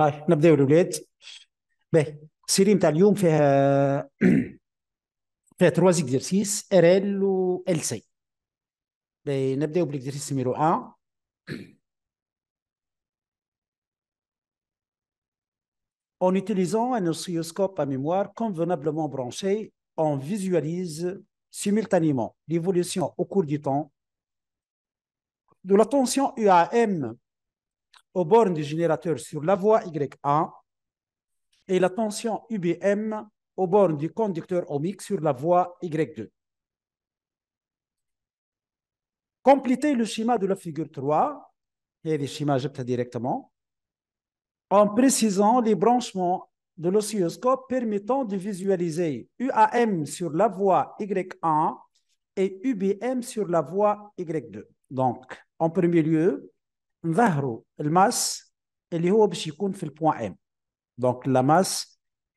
هاي نبداو الاولاد باهي exercices, RL اليوم فيها فيها تروا زيكزرسيس ار ال و 1 En utilisant un oscilloscope à mémoire convenablement branché, on visualise simultanément l'évolution au cours du temps de la tension UAM aux bornes du générateur sur la voie Y1 et la tension UBM aux bornes du conducteur ohmique sur la voie Y2. Complétez le schéma de la figure 3, et les schémas directement, en précisant les branchements de l'oscilloscope permettant de visualiser UAM sur la voie Y1 et UBM sur la voie Y2. Donc, en premier lieu, on voit le masse, est qui est est qui est qui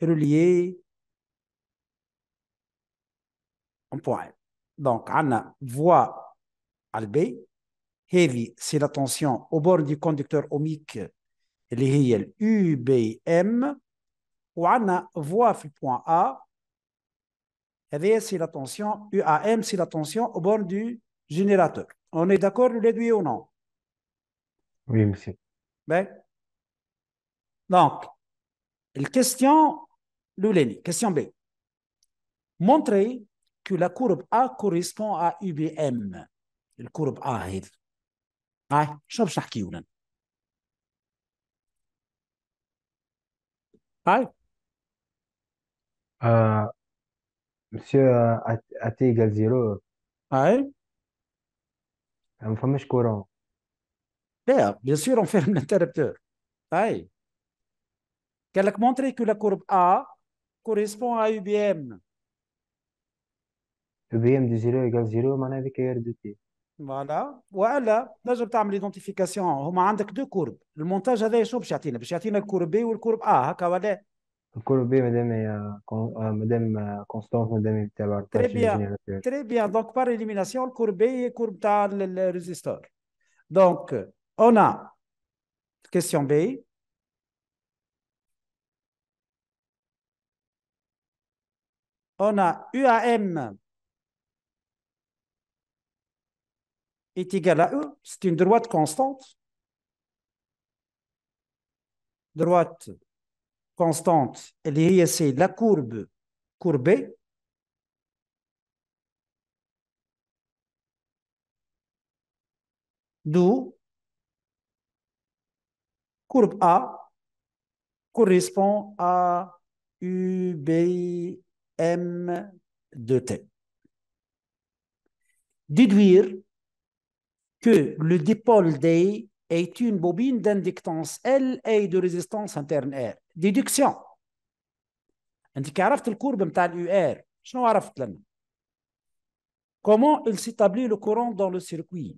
est qui est c'est est tension est bord est conducteur est est qui est qui est la est qui est qui est qui est qui est qui est est est oui, monsieur. Ben, donc, la question, l'ouléni, question B. Montrez que la courbe A correspond à UBM. La courbe A, est hein. ça. Ah, je vais vous dire. Hi. monsieur, A AT égale 0. Oui. Je ne pas courant bien sûr, on ferme l'interrupteur. Aïe. Qu'elle a montré que la courbe A correspond à UBM. UBM de 0 égale 0, mais avec a de T. Voilà. Voilà. Là, je vais l'identification. On a deux courbes. Le montage, il y a deux courbes. Il y a la courbe B ou la courbe A. Hein, le courbe B, madame, est, euh, euh, euh, Constance, madame, est Très bien. Très bien. Donc, par élimination, la courbe B est courbe dans le, Donc, on a, question B, on a UAM est égal à E, c'est une droite constante. Droite constante, elle est c'est la courbe courbée. D'où courbe A correspond à UBM de T. Déduire que le dipôle D est une bobine d'inductance L et de résistance interne R. Déduction. Comment il s'établit le courant dans le circuit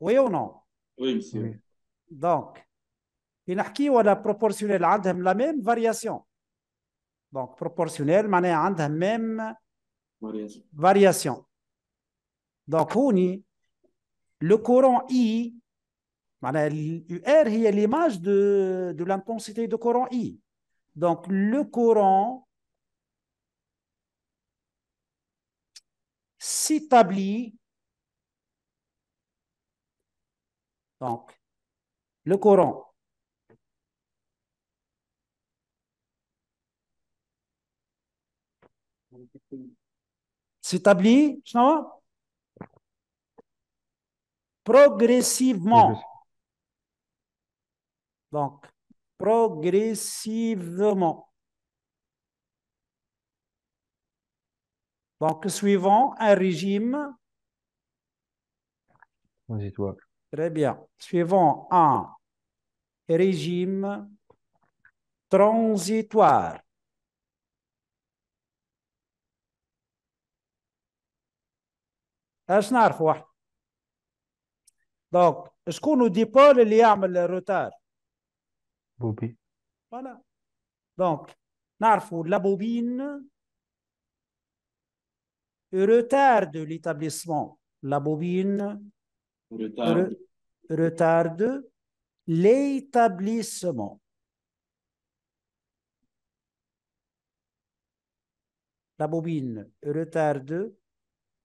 Oui ou non Oui, monsieur. Donc, il a la proportionnelle, a la même variation. Donc, proportionnelle, a la même variation. on Donc, le courant I, l'UR, est l'image de, de l'intensité du courant I. Donc, le courant s'établit Donc, le Coran. S'établit, progressivement. Donc, progressivement. Donc, suivant un régime. Très bien. Suivons un régime transitoire. Est-ce Donc, est-ce qu'on nous dit pas les le retard Bobine. Voilà. Donc, n'importe La bobine le retard de l'établissement. La bobine retarde, l'établissement. La bobine retarde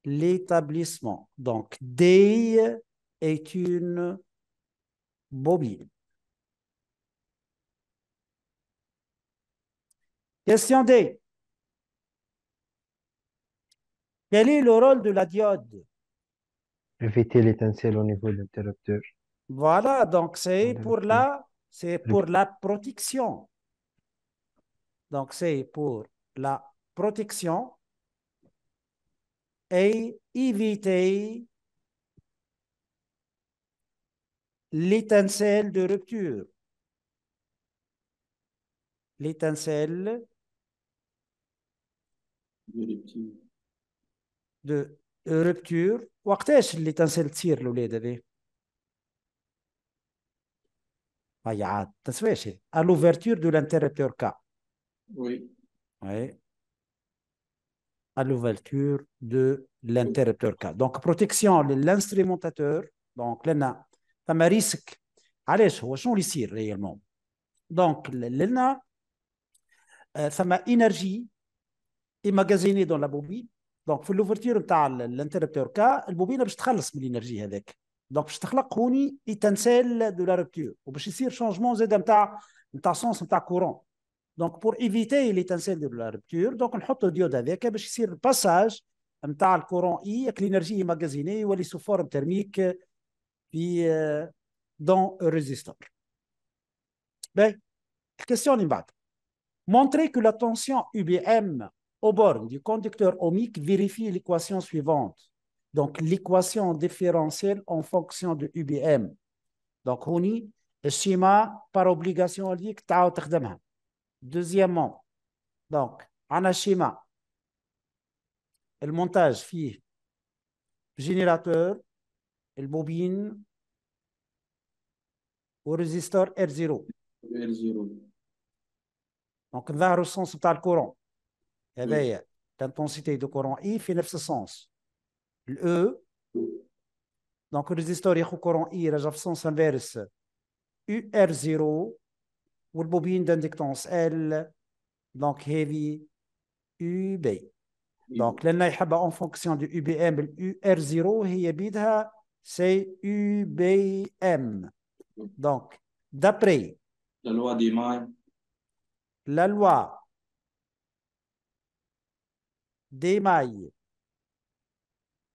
l'établissement. Donc, D est une bobine. Question D. Quel est le rôle de la diode éviter l'étincelle au niveau de l'interrupteur. Voilà, donc c'est pour la, c'est pour la protection. Donc c'est pour la protection et éviter l'étincelle de rupture. L'étincelle de, Rupture, وقتاش اللي l'ouverture de l'interrupteur l'olé هيا عاد à l'ouverture K oui K à l'ouverture de l'interrupteur K. Donc, protection de l'instrumentateur. Donc, là, ça un risque. Allez, je ici réellement. Donc, l'ena ça euh, m'a énergie emmagasinée dans la bobine دونك في اللوفرتير نتاع الانتربتور كا البوبينه باش تخلص من الانرجي هذاك دونك باش تخلق هوني ايتانسيل دو لا رupture وباش يصير شونجمون زاد نتاع نتاع سونس نتاع كورون دونك بور ايفيتي ليتانسيل دو لا رupture دونك نحطوا الديود هذاك باش يصير الباساج نتاع الكورون اي ياك الانرجي ماغازيني يولي سو فورم ترميك في دون ريزيستور باهي الكيستيون اللي بعد مونتري كو لا تونسيون يو بي ام Au bornes du conducteur ohmique vérifie l'équation suivante. Donc, l'équation différentielle en fonction de UBM. Donc, y schéma par obligation ليك تعاود Deuxièmement, donc, schéma. Le montage, le générateur, le bobine, R0. R0. Donc, va السونس بتاع courant l'intensité du courant I fait dans sens. L'E, e, donc, résistant du courant I, il un sens inverse. Ur-0, le bobin d'indictance L, donc, hevi, U-B. Donc, len a en fonction du U-B-M? Le ur-0, il y a Bidha, c'est U-B-M. Donc, d'après la loi du loi d mailles.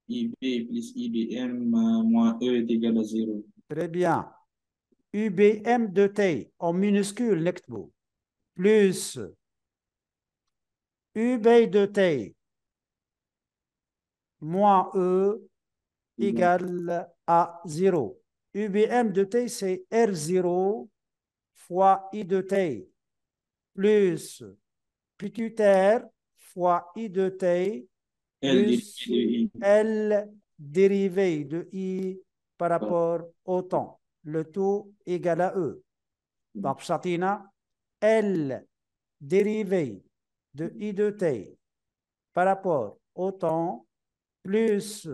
IB plus IBM moins E est égal à 0. Très bien. UBM de T en minuscule, Nektbo, plus UB de T moins E égal à 0. UBM de T, c'est R0 fois I de T plus petit fois I de T L dérivé de I par rapport au temps. Le tout égal à E. Mm. Donc, Satina, L dérivée de I de T par rapport au temps plus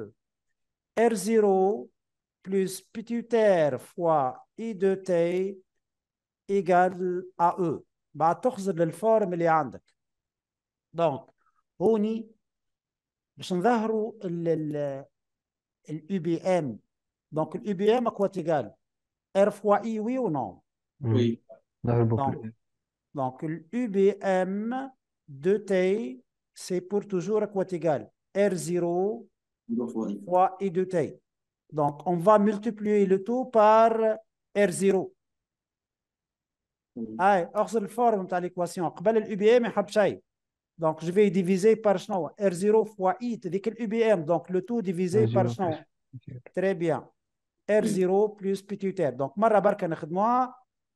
R0 plus petit fois I de T égale à E. Bah, Donc, formule E donc, l'UBM e à quoi est égal R fois I, oui ou non Oui. Donc, l'UBM e de taille, c'est pour toujours à quoi égal R0 fois I de T. Donc, on va multiplier le tout par R0. Ah, c'est une forme à l'équation. l'UBM donc, je vais diviser par R0 fois I, c'est UBM. Donc, le tout divisé par R0. Très bien. R0 plus petit R. Donc, مرة برك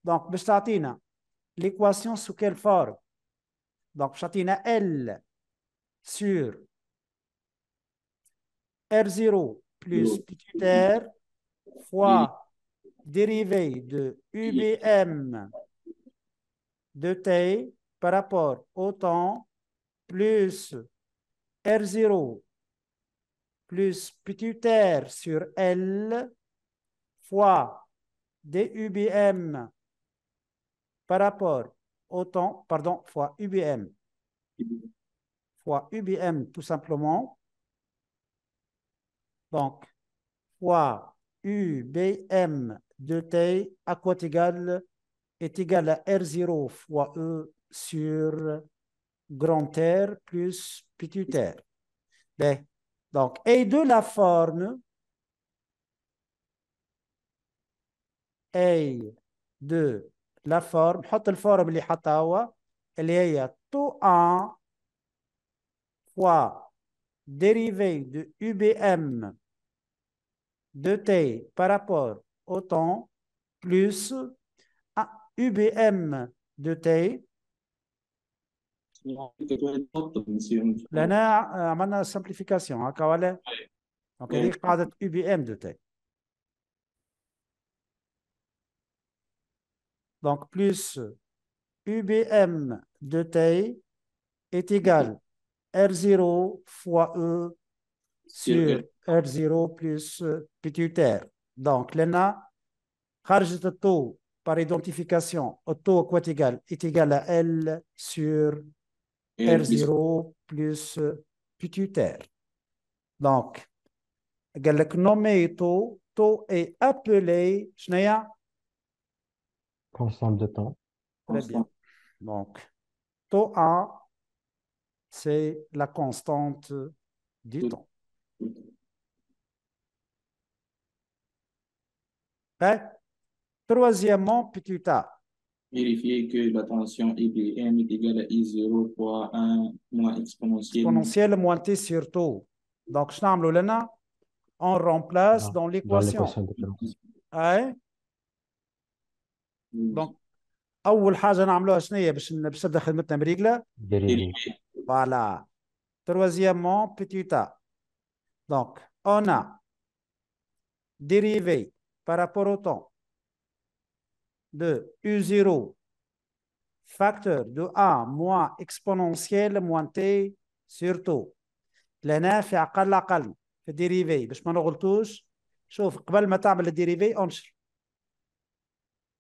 Donc, l'équation sous quelle forme? Donc, باش L sur R0 plus petit fois dérivé de UBM de T par rapport au temps plus R0 plus petit r sur L fois dUBM par rapport au temps, pardon, fois UBM, fois UBM tout simplement. Donc, fois UBM de T à quoi est égal, est égal à R0 fois E sur grand R plus petit r. Ben, donc, et de la forme, A de la forme, forme est à elle est 1 fois dérivé de UBM de T par rapport au temps plus UBM de T لهنا عملنا a هكا simplification. دونك هذيك قاعده يو بي ام de تي Donc, plus UBM de T est égal R0 fois E sur R0 e. plus petit Donc, l'ENA, charge de taux par identification au taux égal, est égal à L sur R0 plus euh, R. Donc, nommé taux, taux est appelé, Constante de temps. Très bien. Donc, taux A, c'est la constante du temps. Troisièmement, Troisièmement, A vérifier que la tension IBM est égale à I0 fois 1 moins exponentielle. Exponentielle moins T sur Donc, je on remplace ah, dans l'équation. Hein? oui donc je حاجه نعملوها شنو هي باش باش تبدا خدمتنا مريقله فوالا تروازيامون de U0 facteur de A moins exponentielle moins T sur taux لهنا في dérivée. Je في الديريفي باش ما نغلطوش شوف قبل ما تعمل الديريفي انشر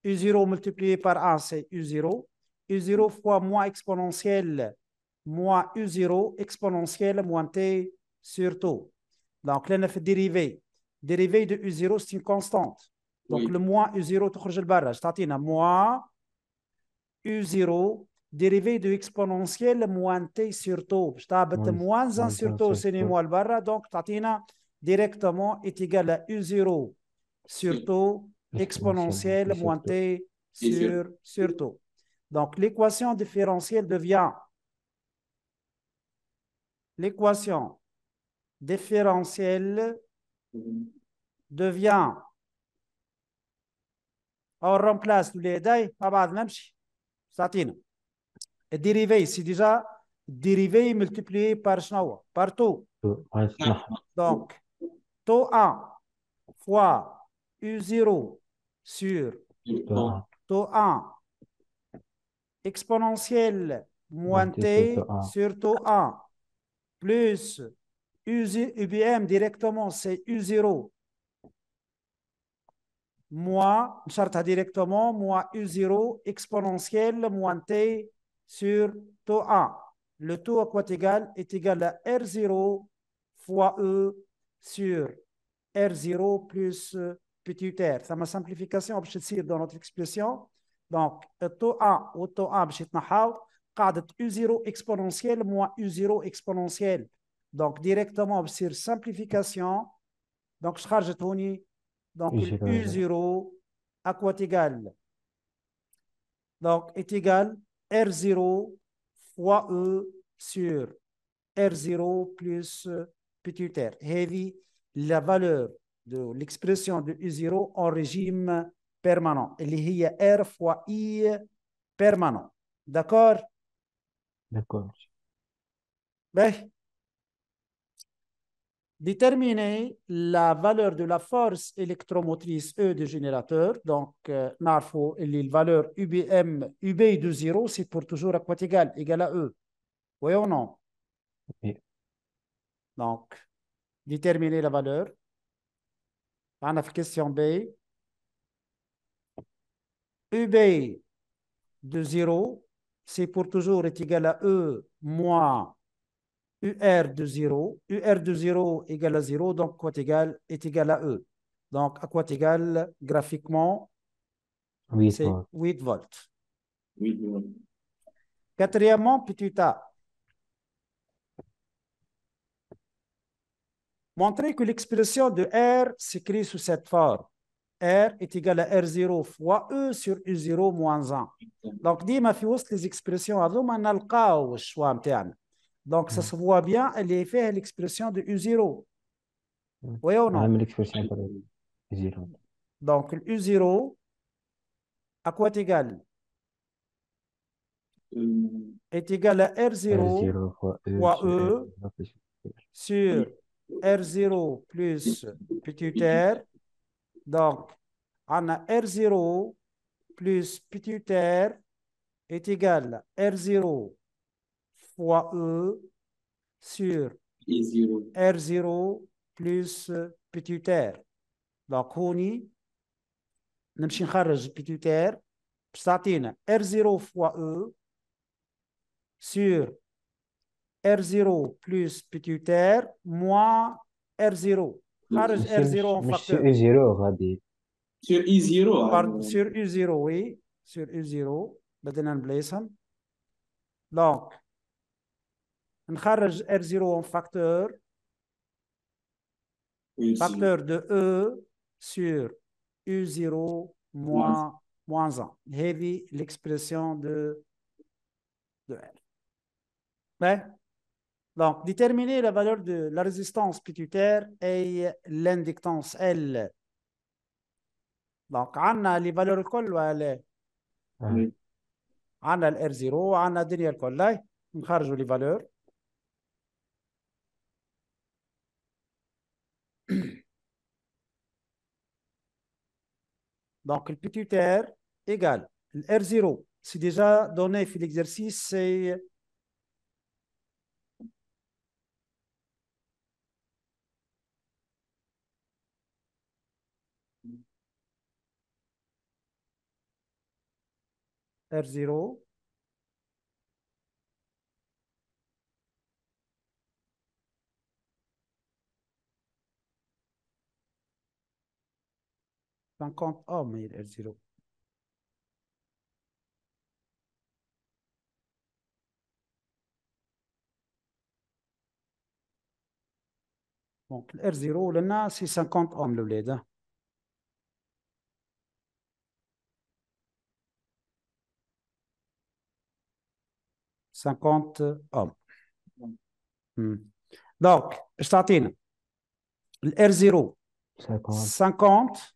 U0 multiplié par 1 c'est U0 U0 fois moins exponentielle moins U0 exponentielle moins T sur T. donc la في الديريفي dérivée de U0 c'est une constante donc le moins U0 تخرج البراج تعطينا moins U0 dérivé de exponentielle moins T sur taux Je تهبط moins 1 sur taux donc je Donc, tu تعطينا directement est égal à U0 sur taux exponentielle moins T sur, sur taux. Donc l'équation différentielle devient l'équation différentielle devient on remplace les daïs Et dérivé, c'est déjà dérivé multiplié par chnawa, par Donc, taux 1 fois U0 sur taux 1 Exponentiel, moins T sur taux 1 plus UBM directement, c'est U0 moins, on directement, moins U0 exponentielle moins T sur taux 1. Le taux à quoi est égal Est égal à R0 fois E sur R0 plus euh, petit r. C'est ma simplification dans notre expression. Donc, euh, taux A ou taux 1, de U0 exponentielle moins U0 exponentielle. Donc, directement dire simplification. Donc, je charge donc, U0 à quoi est égal Donc, est égal R0 fois E sur R0 plus petit r. Heavy, la valeur de l'expression de U0 en régime permanent. Il y a R fois I permanent. D'accord D'accord. Ben, déterminer la valeur de la force électromotrice E du générateur. Donc, euh, Narfo, la valeur UBM, UB de 0, c'est pour toujours à quoi égal, égal à E. Oui ou non? Donc, déterminer la valeur. On question B. UB de 0, c'est pour toujours est égal à E moins UR de 0. UR de 0 égale à 0, donc quoi égal est égal à E. Donc, à quoi égal graphiquement oui C'est 8 volts. Quatrièmement, petit a. Montrer que l'expression de R s'écrit sous cette forme. R est égal à R0 fois E sur u 0 moins 1. Donc, dis-moi, في que les expressions choix interne. Donc, ça mm. se voit bien, elle est faite à l'expression de U0. Mm. Oui ou non l'expression U0. 0 à quoi est égal euh, Est égal à R0, fois E sur R0 e ah, plus petit r. Donc, on a R0 plus petit r est égal à R0 fois E sur R0 plus petit R. Donc, هوني on نخرج petit R R0 fois E sur R0 plus petit R moins R0. خرج R0 en facteur. Sur U0 Sur e 0 Sur U0 oui. Sur U0 Donc نخرج R0 en facteur, de E sur U0 moins, moins 1. Heavy, l'expression de, de R. Ouais. Donc, déterminer la valeur de la résistance pituitaire et l'inductance L. Donc, on a les valeurs on a عندنا R0 وعندنا الدنيا on نخرجوا les valeurs Donc, le petit r égale le R0. C'est déjà donné fait l'exercice, c'est R0 50 ohm il est zéro. Donc, R0, le NA, c'est 50 hommes, le bled. 50 hommes. Donc, je R0, 50...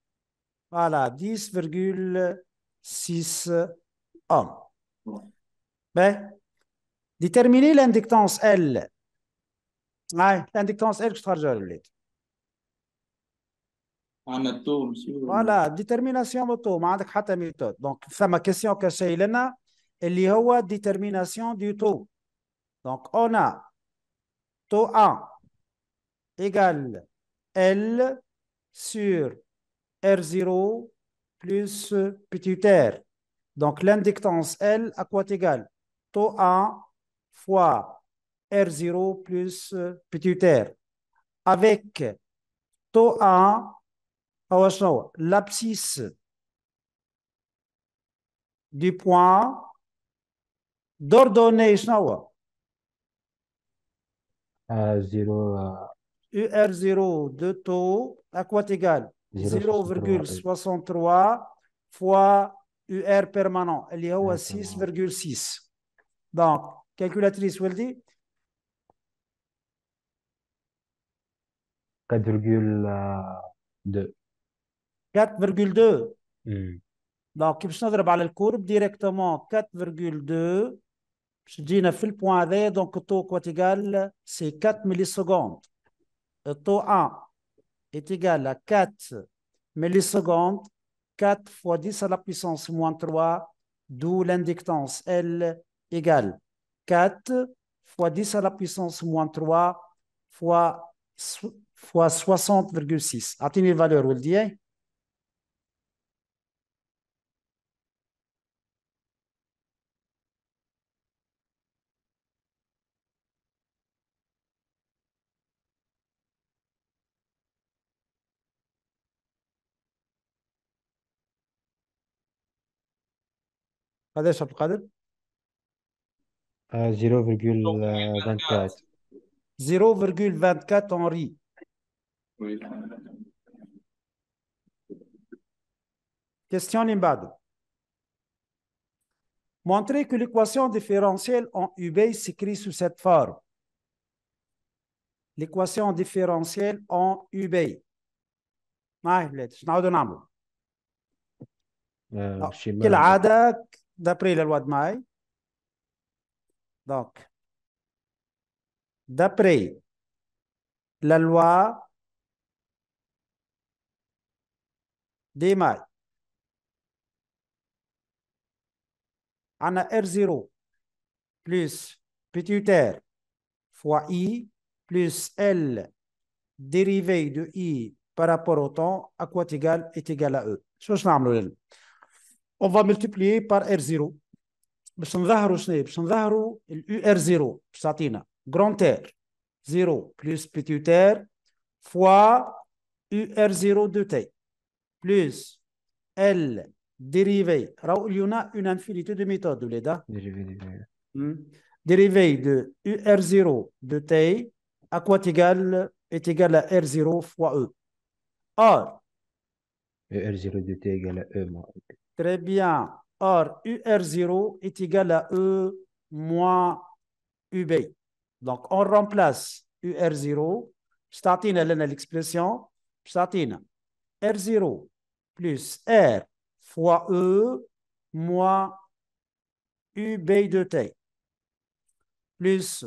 Voilà, 10,6 Ben, déterminer l'inductance L. l'inductance L, je te rajoute. voilà, détermination de On hein, Donc, c'est ma question que c'est Elena. Il y a détermination du taux. Donc, on a taux A égale L sur R0 plus petit r. Donc l'indictance L à quoi est égale Taux A fois R0 plus petit r. Avec Tau A, ah l'abscisse du point d'ordonnée UR0 euh, de taux à quoi est égal 0,63 fois UR permanent. elle est 6,6. Donc, calculatrice, vous le dites 4,2. 4,2. Donc, je vais vous donner directement. 4,2. Je dis, le point donc le taux égal, c'est 4 millisecondes. Le taux 1 est égal à 4 millisecondes, 4 fois 10 à la puissance moins 3, d'où l'inductance L égale 4 fois 10 à la puissance moins 3 fois, 60,6. Attendez une valeur, vous le dites هذا 0,24 0,24 Henri. Question Limbad. Montrez que l'équation différentielle en UB s'écrit sous cette forme. L'équation différentielle en UB. donner يفلتش نعاودوا نعملوا كالعادة d'après la loi de May. Donc, d'après la loi des mailles, on a R0 plus petit r fois i plus L dérivée de i par rapport au temps à quoi est égal est égal à E on va multiplier par R0 باش 0 Satina, grand R 0 plus petit R fois ur 0 de t plus L dérivée. il y en a une infinité de méthodes, les da Dérivée hmm. de... de UR0 de T, à quoi est égal, est égal à R0 fois E. Or, UR0 e de T égale à E moins e. Très bien. Or, UR0 est égal à E moins UB. Donc, on remplace UR0. Statine, elle a l'expression. Statine. R0 plus R fois E moins UB de T plus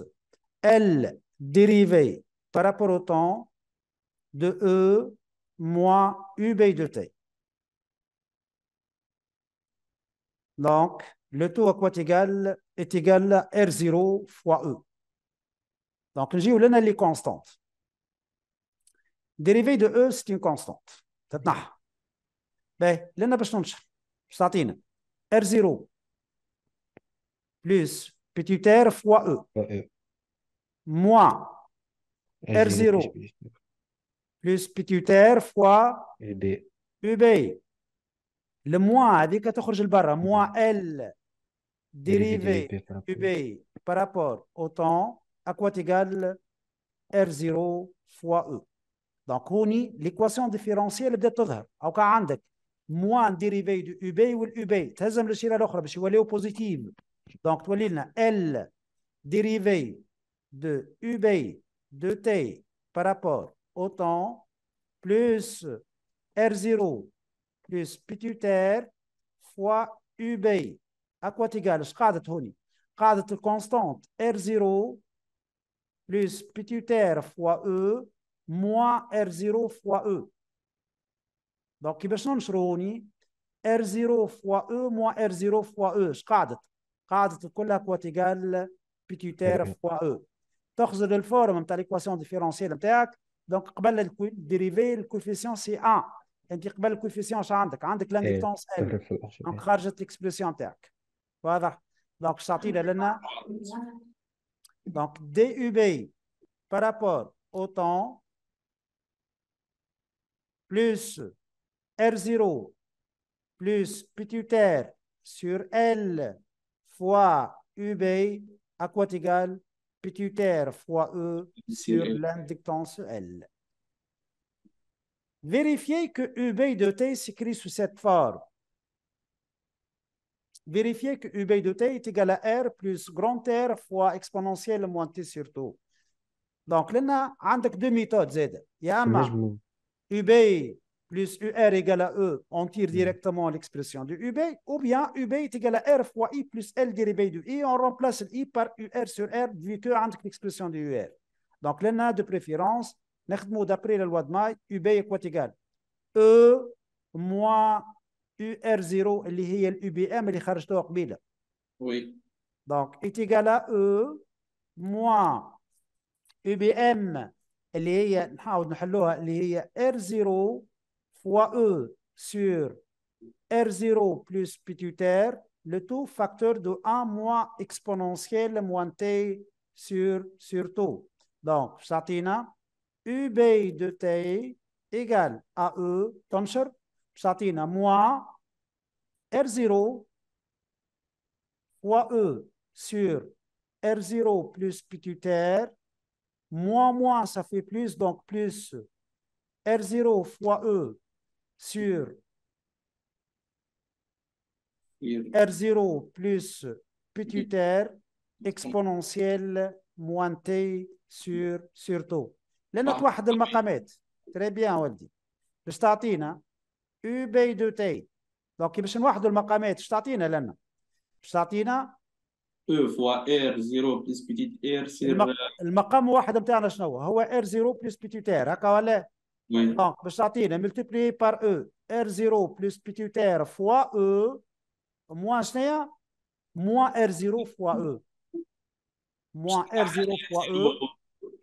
L dérivé par rapport au temps de E moins UB de T. Donc, le taux à quoi est égal est égal à R0 fois E. Donc, j'ai les constantes. Dérivée de E, c'est une constante. تتنحى باهي لنا باش ننشر باش تعطينا r 0 plus petit r fois E. e. Moins r 0 plus petit R fois Et le moins, il a de moins L dérivé UB par rapport au temps, à quoi est égal R0 fois E. Donc, l'équation différentielle de tout. Donc, moins dérivé de UB ou UB, très simple, je suis aller au positif. Donc, tu y a L dérivé de UB de T par rapport au temps plus R0 plus pituitaire fois UB. À quoi t'égales Cadre constante R0 plus pituitaire fois E moins R0 fois E. Donc, qui est-ce que R0 fois E moins R0 fois E. Cadre. Cadre de quoi t'égales pituitaire fois E. Donc, c'est la forme de l'équation différentielle. Donc, dérivé, le coefficient c'est 1. Et dire que le coefficient est en charge de l'inductance L. Donc, je vais faire l'expression TAC. Voilà. Donc, je vais faire ça. Donc, DUB par rapport au temps plus R0 plus pétuitaire sur L fois UB à quoi t'égal pétuitaire fois E sur l'inductance L. Vérifiez que UB de T s'écrit sous cette forme. Vérifiez que UB de T est égal à R plus grand R fois exponentielle moins T sur T. Donc, là, a deux méthodes, Z. Il y a plus UR égale à E, on tire mm. directement l'expression de UB, ou bien UB est égal à R fois I plus L dérivé de I, on remplace I par UR sur R vu que l'expression de UR. Donc là, de préférence, نخدمو دابري للواد ماي U B يكوات إيكال E moins ur 0 اللي هي الـ U B M اللي خرجتوها قبيلة. وي. دونك إت إيكال E موان U B M اللي هي نحاول نحلوها اللي R 0 fois E sur R 0 بلوس بيتيوتير le tout facteur de 1 moins exponentielle moins t sur, sur tout. Donc, Satina, ub de t égale à E, Tancher, à moins R0 fois E sur R0 plus pituitaire, moins moins, ça fait plus, donc plus R0 fois E sur R0 plus pituitaire exponentielle moins T sur, sur taux. لانه توحد المقامات تري بيان ولدي باش تعطينا او بي دو تي دونك باش نوحدوا المقامات باش تعطينا لنا باش تعطينا او فوا ار زيرو بلس بيتيت ار سير المقام واحد نتاعنا شنو هو ار زيرو بلس بيتيت ار هكا ولا دونك باش تعطينا ملتيبلي بار او ار زيرو بلس بيتيت ار فوا او موان شنيا موان ار زيرو فوا او موان ار زيرو فوا او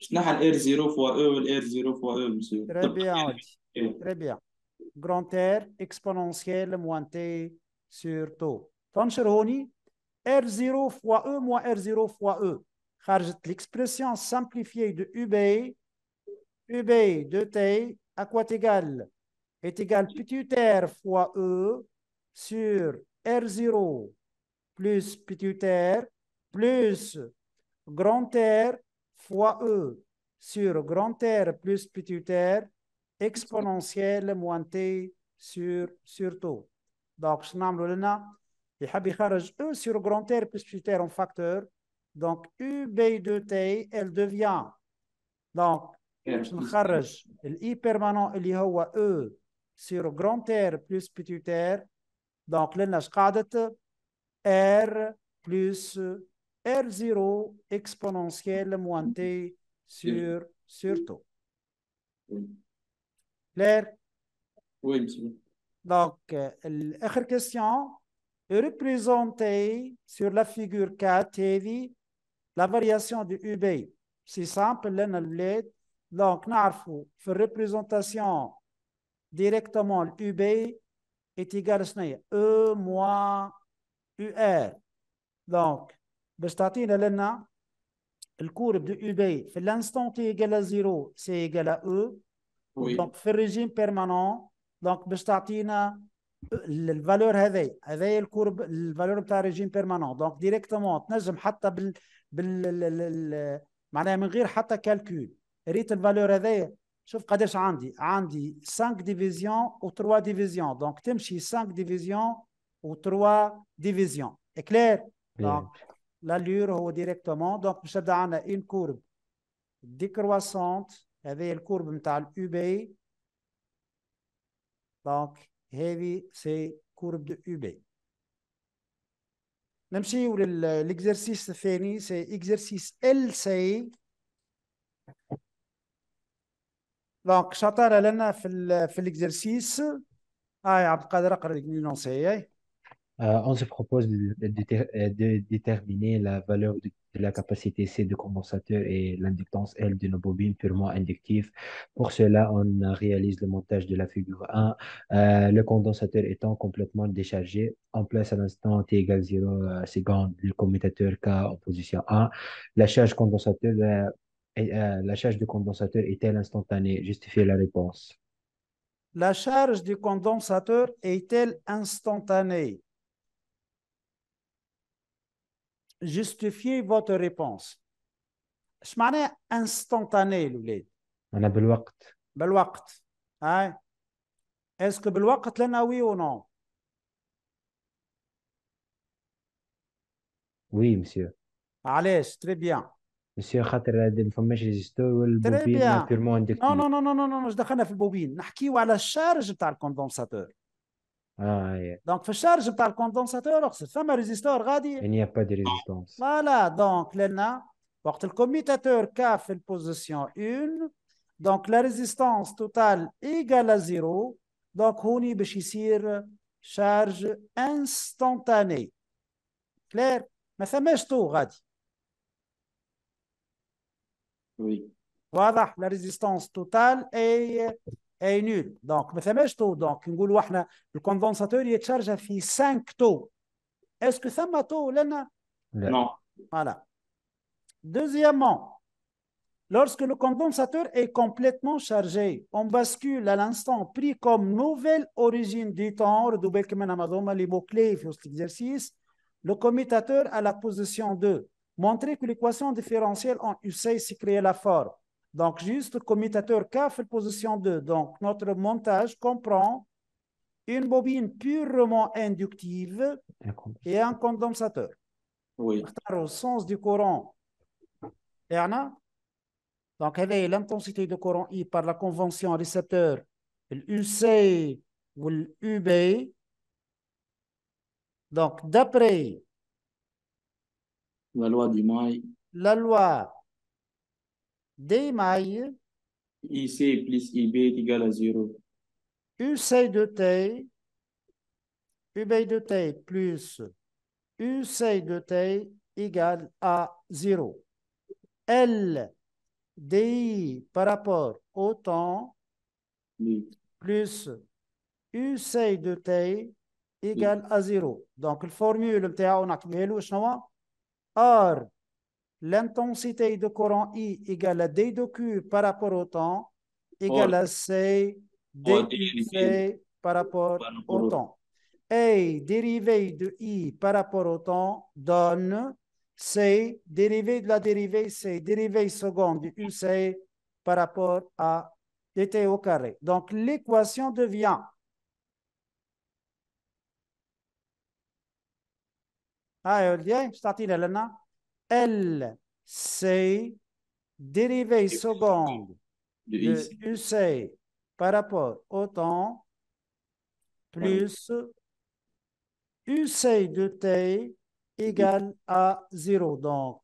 R0 fois E, r 0 fois E, monsieur. Très bien, Très bien. Grand R exponentielle moins T sur taux. R0 fois E moins R0 fois E. l'expression simplifiée de UB, UB de T, à quoi est égal Est égal petit r fois E sur R0 plus petit r plus grand R fois E sur grand R plus petit R exponentielle moins T sur, sur taux. Donc, ce nom il faire E sur grand R plus petit R en facteur. Donc, UB de T, elle devient. Donc, l'I permanent, il y a E sur grand R plus petit R. Donc, faire R plus R0 exponentielle moins T sur, sur Claire Oui, monsieur. Donc, l'autre euh, question, représenter sur la figure K, TV, la variation du UB. C'est simple, là, Donc, nous avons la représentation directement, UB est égal à E moins UR. Donc, باش تعطينا لنا الكورب دو يو بي في الانستون تي ايكال زيرو سي ايكال او دونك في الريجيم بيرمانون دونك باش تعطينا الفالور هذاي هذاي الكورب الفالور بتاع الريجيم بيرمانون دونك ديريكتومون تنجم حتى بال بال معناها من غير حتى كالكول ريت الفالور هذايا شوف قداش عندي عندي 5 ديفيزيون و 3 ديفيزيون دونك تمشي 5 ديفيزيون و 3 ديفيزيون اكلير دونك l'allure directement. Donc, on a une courbe décroissante avec une courbe de UB. Donc, c'est la courbe de UB. Même si l'exercice fini, c'est l'exercice LC. Donc, je vais vous l'exercice. Ah, il y a un cadre qui euh, on se propose euh, de, déterminer la valeur de, la capacité C du condensateur et l'inductance L de nos bobines purement inductives. Pour cela, on réalise le montage de la figure 1, euh, le condensateur étant complètement déchargé. En place à l'instant T égale 0 seconde le commutateur K en position 1. La charge la charge du condensateur est-elle instantanée? Justifiez la réponse. La charge du condensateur est-elle instantanée justifier votre réponse je Est-ce que انا بالوقت بالوقت هاي اسكو بالوقت لنا وي نو وي monsieur. علاش تري بيان Monsieur, خاطر Non, non, non, والبوبين بيرمون نو نو نو نو نو bobine. دخلنا في البوبين de على الشارج condensateur. Ah, donc, charge par condensateur, c'est un résistor. Il n'y a pas de résistance. Voilà, donc, l'ENA, porte le commutateur K fait la position 1. Donc, la résistance totale égale à 0. Donc, on y bichissir charge instantanée. Claire Mais ça mèche tout, Radi. Oui. Voilà, la résistance totale est اي nul. Donc, le condensateur est دونك à احنا يتشارجا في 5 تو اسكو tôt? تو ça Non. Deuxièmement, lorsque le condensateur est complètement chargé, on bascule à l'instant pris comme nouvelle origine du temps, le commutateur à la position 2. Montrer que l'équation différentielle en u s'est créée la forme. Donc, juste commutateur K fait position 2. Donc, notre montage comprend une bobine purement inductive et un condensateur. Oui. Au sens du courant, donc, elle est l'intensité du courant I par la convention récepteur Uc ou Ub. Donc, d'après la loi du maille, la loi D maille. IC plus IB est égal à 0. UC de T. UB de T plus UC de T égale à 0. L DI par rapport au temps plus UC de T égale oui. à 0. Donc, la formule, on a R l'intensité de courant I égale à D de Q par rapport au temps égale à C C par rapport au temps. Et dérivée de I par rapport au temps donne C dérivée de la dérivée C dérivée seconde de UC par rapport à dt au carré. Donc l'équation devient Ah, je LC dérivé dérivée seconde de UC par rapport au temps plus UC de T égale à 0. Donc,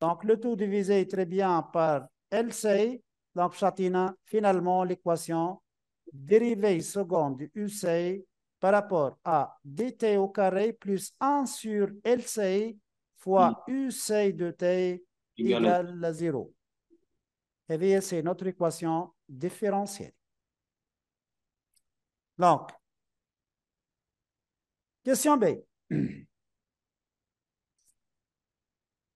donc, le tout divisé très bien par LC. Donc, Chatina, finalement, l'équation dérivée seconde de UC par rapport à dt au carré plus 1 sur LC fois hmm. UC de t égale à 0. Et eh c'est notre équation différentielle. Donc, question B.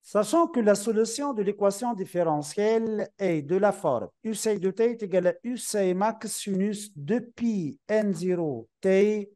Sachant que la solution de l'équation différentielle est de la forme UC de t est égal à UC max sinus 2pi n0t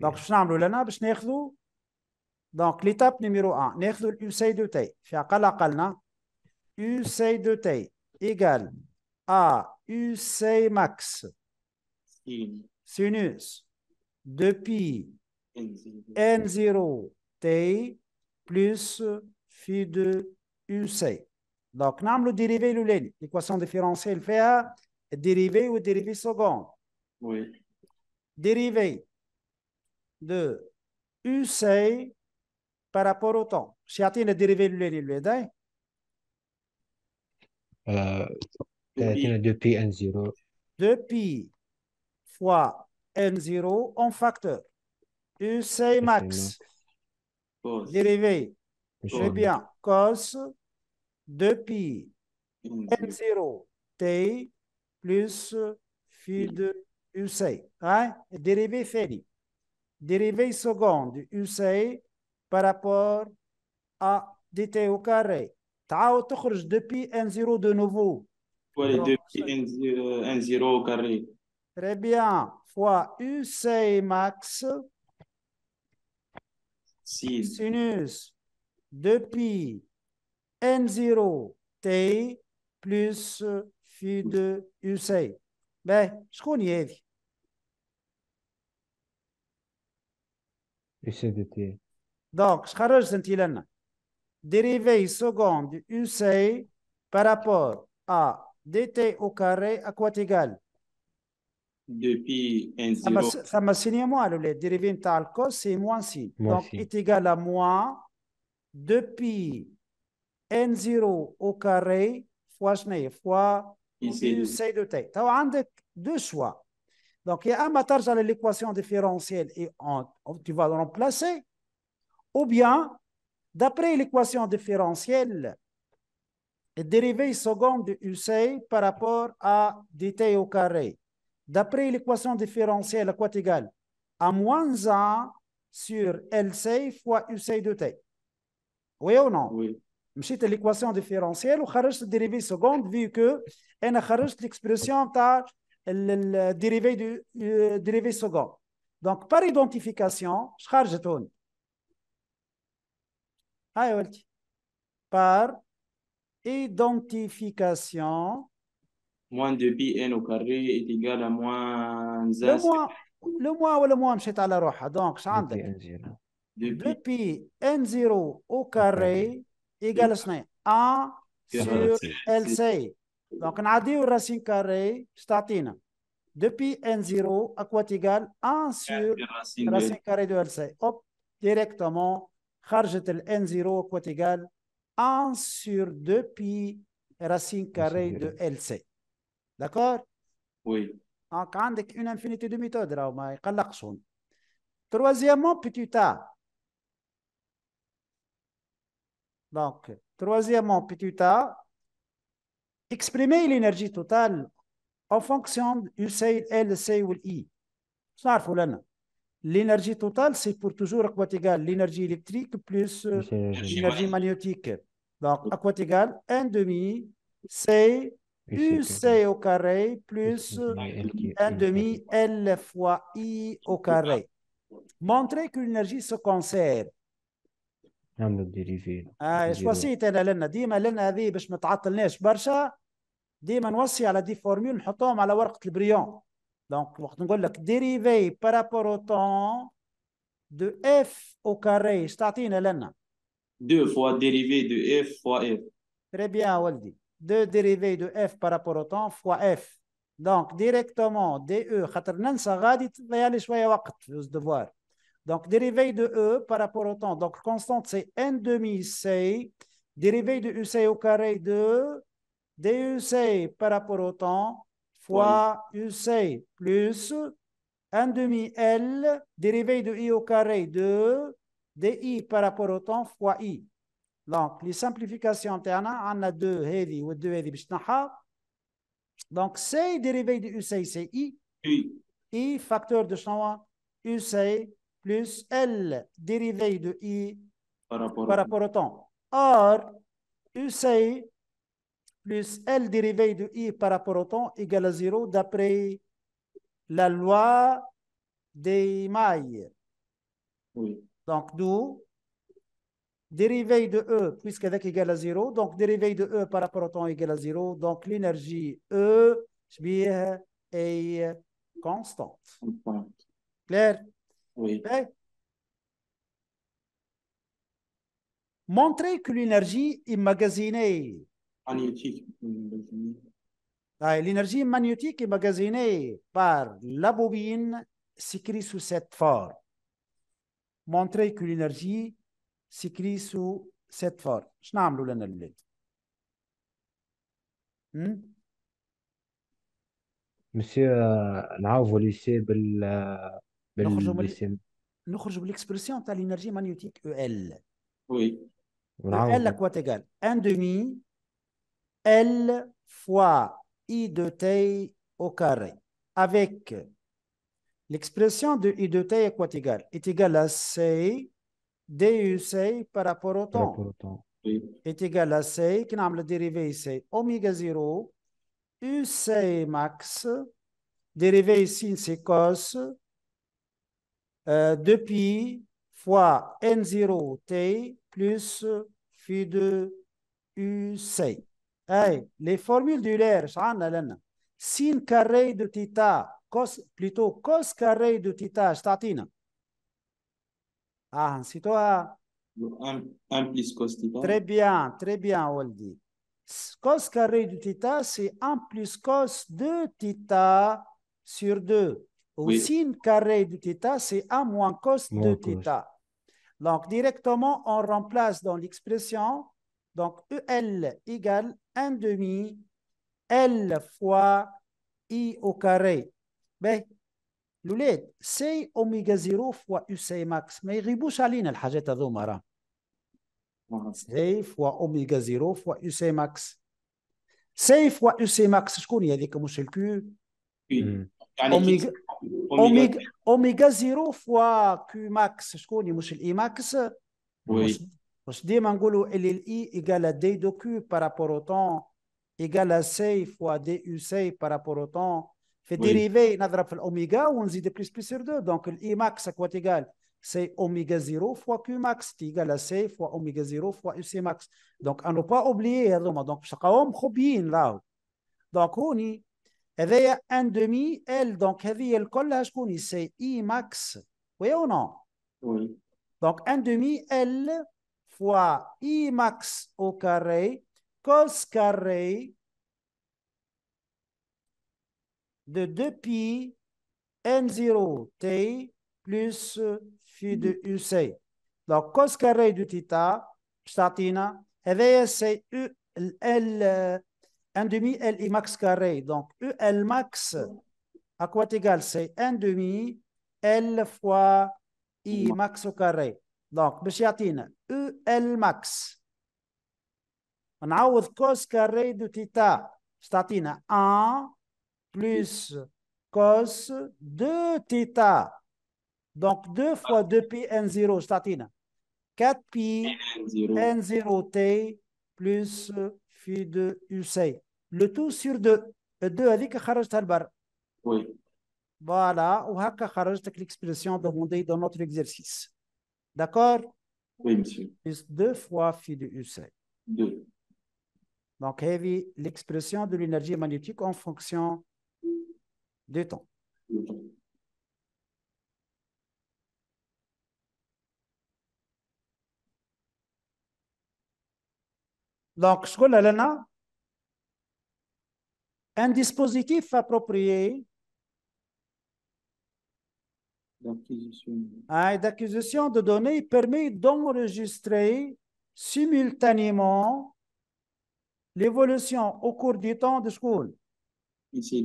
Donc l'étape numéro 1 on U T U T max sinus de pi N0 T phi de UC. donc on va dériver l'équation différentielle dérivé ou dérivé second oui dérivé de uc par rapport au temps. شيعطينا الديريفي اللي بعدا يعطينا 2 pi n 0 2 2pi fois n0 en facteur. UC max. Dérivé. Je bien. Cos 2pi n0 t plus phi de UC. Hein? Dérivé dérivée seconde du UC par rapport à dt au carré. Tao تخرج de pi n0 de nouveau. Oui, de pi n0, au carré. Très bien. Fois UC max. Sinus 2 pi n0 t plus phi de UC. Ben, je connais. Essaie de t'aider. Donc, dérivée seconde UC par rapport à dt au carré à quoi est égal Depuis n 0. Ça m'a signé moi, le dérivé de cos, c'est moins 6. Donc, si. est égal à moins depuis n0 au carré fois 2 fois UC de t. Tu as deux choix. Donc, il y a un matage à l'équation différentielle et oh, tu vas le remplacer. Ou bien, d'après l'équation différentielle, dérivée seconde de UC par rapport à dt au carré. D'après l'équation différentielle, à quoi égale À moins 1 sur LC fois UC de t. Oui ou non Oui. c'est l'équation différentielle la dérivée seconde vu que l'expression t'a le dérivé du euh, dérivé second. Donc, par identification, je Par identification. Moins de pi n au carré est égal à moins Le moins, le moins ou le moins, je à la roche. Donc, je 2 pi n0 au carré égale 1 sur LC. Donc, on a dit au racine carrée, statine. Depuis N0, à quoi égale 1 sur racine, racine carrée de LC. Hop, directement, خرجت le N0 à quoi égale 1 sur 2 pi racine carrée de LC. D'accord Oui. Donc, a une infinité de méthodes, راهو ما Troisièmement, petit a. Donc, troisièmement, petit a, exprimer l'énergie totale en fonction du L, C ou I. L'énergie totale, c'est pour toujours égale l'énergie électrique plus l'énergie magnétique. Donc, à quoi égale 1 demi C C au carré plus 1 demi L fois I au carré. Montrer que l'énergie se conserve. Démanossi a dit formule, elle a vu le brillant. Donc, on va dire la dérivée par rapport au temps de f au carré, c'est à dire Deux fois la dérivée de f fois f. Très bien, on dit. Deux dérivées de f par rapport au temps fois f. Donc, directement, DE, e. va dire que je vais aller choisir le Donc, dérivée de e par rapport au temps, donc constante, c'est n demi c, dérivée de u c au carré de... DUC par rapport au temps fois UC plus 1 demi L dérivé de I au carré de DI par rapport au temps fois I. Donc, les simplifications on a deux deux ou 2 هذه Donc, C dérivé de UC c'est I. I. facteur de changement UC plus L dérivé de I par rapport, par rapport au temps. Or, UC plus L dérivée de I par rapport au temps égale à 0 d'après la loi des mailles. Oui. Donc, d'où dérivée de E puisque avec égale à 0. Donc, dérivée de E par rapport au temps égale à 0. Donc, l'énergie E est constante. Claire Oui. Montrez que l'énergie est magasinée ah, l'énergie magnétique est magasinée par la bobine s'écrit sous cette forme. Montrez que l'énergie s'écrit sous cette forme. Je n'ai لنا nous مسيو نعاودوا ليسي Nous بال نخرجوا l'expression l'énergie magnétique EL. Oui. E L EL à quoi égal 1 demi L fois I de t au carré avec l'expression de I de t est égal Est égal à C DUC par rapport au temps. est égal à C, qui n'a le dérivé ici, oméga 0, UC max, dérivé ici, c'est cos, euh, de pi fois N0T plus phi de UC les formules du d'Euler, sin carré de tita plutôt cos carré de theta, statine. Ah, c'est toi. 1 plus cos theta. Très bien, très bien, Cos carré de tita c'est 1 plus cos de tita sur 2. Ou sin carré de tita c'est 1 moins cos 2 de tita Donc, directement, on remplace dans l'expression donc, UL e égale 1 demi L fois I au carré. Mais, l'oulette, c'est oméga 0 fois UC max. Mais, il y a une à domara. C'est fois oméga 0 fois UC max. C fois UC max, je connais, il y a des le Q. Hmm. Oméga. 0 fois Q max, je connais, c'est I max. Oui. وسديما نقولوا ال ال اي temps دي دو C بارابور او طون rapport سي فوا دي يو سي بارابور او طون في ديريفي نضرب في الاوميغا ونزيد بلس sur سير دو دونك الاي ماكس égale c'est oméga 0 fois Q max, c'est égal à C fois oméga 0 fois c max. Donc, on n'a pas oublié, donc, on là. Donc, on y a un demi L, donc, le collage c'est I max. Oui ou non? Oui. Donc, un demi L fois I max au carré, cos carré de 2pi n0t plus phi de uc. Donc, cos carré du theta, statina, c'est u 1 demi I max carré. Donc, UL max, à quoi égal C'est 1 demi l fois i max au carré. Donc, Biciatine, U max. On a votre cos carré de theta, statine 1 plus cos de theta, Donc 2 fois 2 pi n0 statine 4 pi n0 t plus phi de UC. Le tout sur 2. Et 2, avec Karaj. Oui. Voilà. On va acheter l'expression demandée dans notre exercice. D'accord Oui, monsieur. Plus 2 fois phi de UC. Donc, l'expression de l'énergie magnétique en fonction du temps. Du temps. Donc, ce qu'on e a là, un dispositif approprié d'acquisition de données permet d'enregistrer simultanément l'évolution au cours du temps de school. Ici,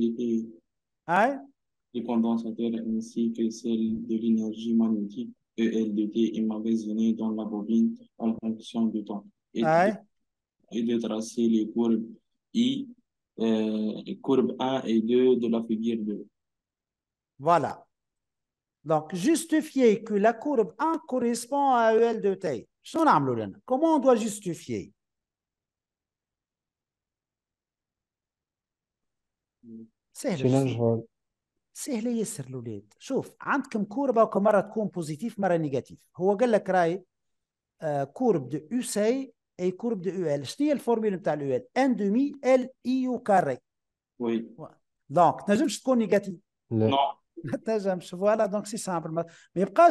Les condensateurs hein? ainsi que celle de l'énergie magnétique ELDT emmagasinée dans la bobine en fonction du temps. Hein? Et, de, tracer les courbes I, euh, courbes 1 et 2 de la figure 2. Voilà. Donc, justifier que la courbe 1 correspond à EL de T. Comment on doit justifier سهل le الاولاد شوف عندكم كوربه وكمره تكون بوزيتيف مره نيجاتيف هو قال لك راي كورب دو سي اي كورب دو ال شنو هي C'est نتاع ال ان دومي ال اي يو كاري وي pas تنجمش Non. Voilà, donc c'est simple. Mais je ne sais pas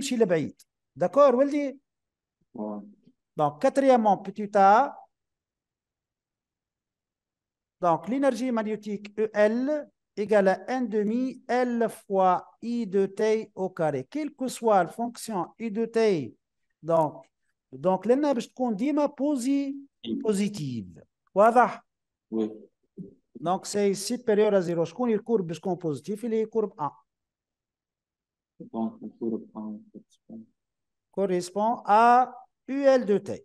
si D'accord, vous Donc, quatrièmement, petit A. Donc, l'énergie magnétique EL égale à demi L fois I de T au carré. Quelle que soit la fonction I de T, donc, l'énergie est positive. Oui. Donc, c'est supérieur à 0. Je connais la courbe compositif, il les courbe A. Donc, correspond à UL de T.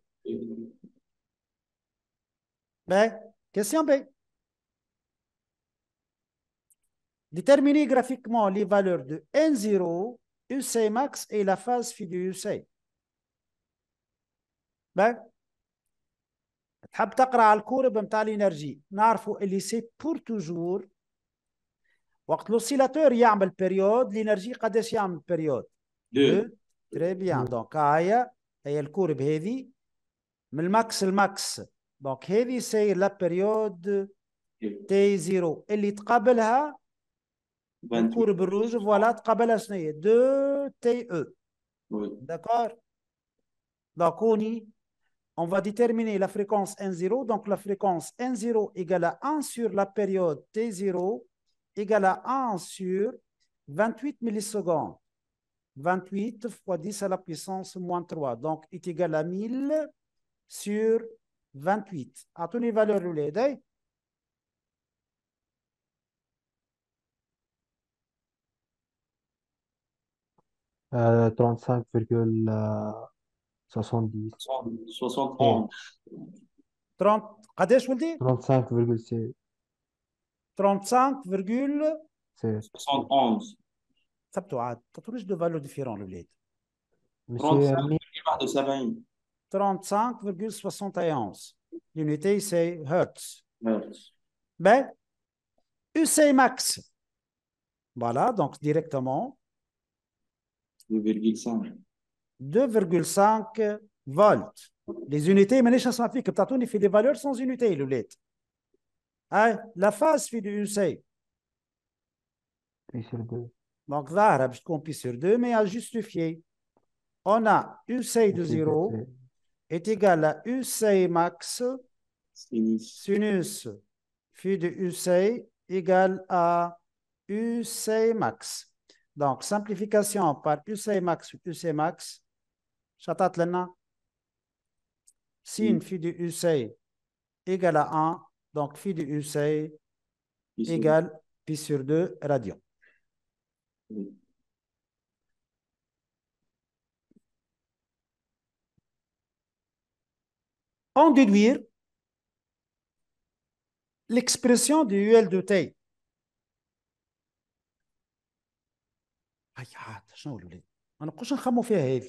B. Question B. Déterminer graphiquement les valeurs de N0, UC max et la phase phi de UC. Ben, تحب تقرا على الكورب نتاع الانرجي نعرفوا اللي سي بور توجور وقت لوسيلاتور يعمل بيريود الانرجي قداش يعمل بيريود؟ دو تري بيان دونك هاي هي الكورب هذه من الماكس الماكس دونك هذه سي لا بيريود تي زيرو اللي تقابلها الكورب الروج فوالا تقابلها شنو هي دو تي او داكور دونك on va déterminer la fréquence N0. Donc, la fréquence N0 égale à 1 sur la période T0 égale à 1 sur 28 millisecondes. 28 fois 10 à la puissance moins 3. Donc, est égal à 1000 sur 28. À toutes les valeurs les Euh, 35, 70 71 30 35, ولدي 35,7 71 ثبتوا عاد دو فالو ديفيرون الولاد 35,71 L'unité, c'est Hertz. Hertz. Ben, UC max. Voilà, donc directement. 2,5. 2,5 volts. Les unités, mais les sont mafiques, Tantôt, on fait des valeurs sans unité, le hein? La phase phi de UC. sur Donc, là, je suis sur 2, mais à justifier. On a UC de 0 est égal à UC max sinus, sinus phi de UC égale à UC max. Donc, simplification par UC max, UC max, شطات لنا سين du U UC égale à 1, donc phi du UC égale pi sur 2 radio. En déduire l'expression du UL de T. Ah, a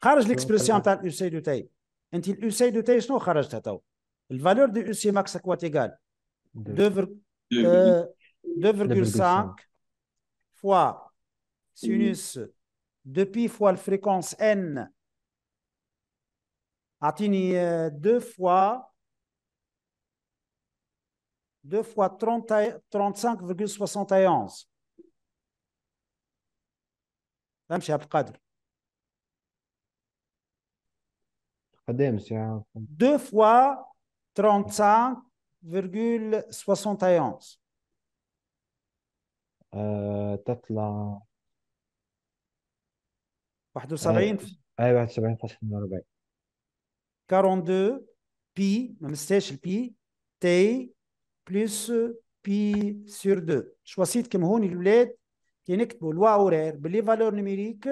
qu'arrej l'expression tan u de t anti l de t c'est quoi خرجتها دو la valeur de u c max akwat egal 2 de fois sinus de pi fois la fréquence n عطيني euh, deux fois 2 fois 30 35,71 فهمشي على القدر Deux fois 35,61. T'as fait 71 42 pi, mais on ne sait le pi, plus pi sur 2. Je vais essayer de faire comme ici, les enfants, qui ont écrit la loi horaire avec les valeurs numériques,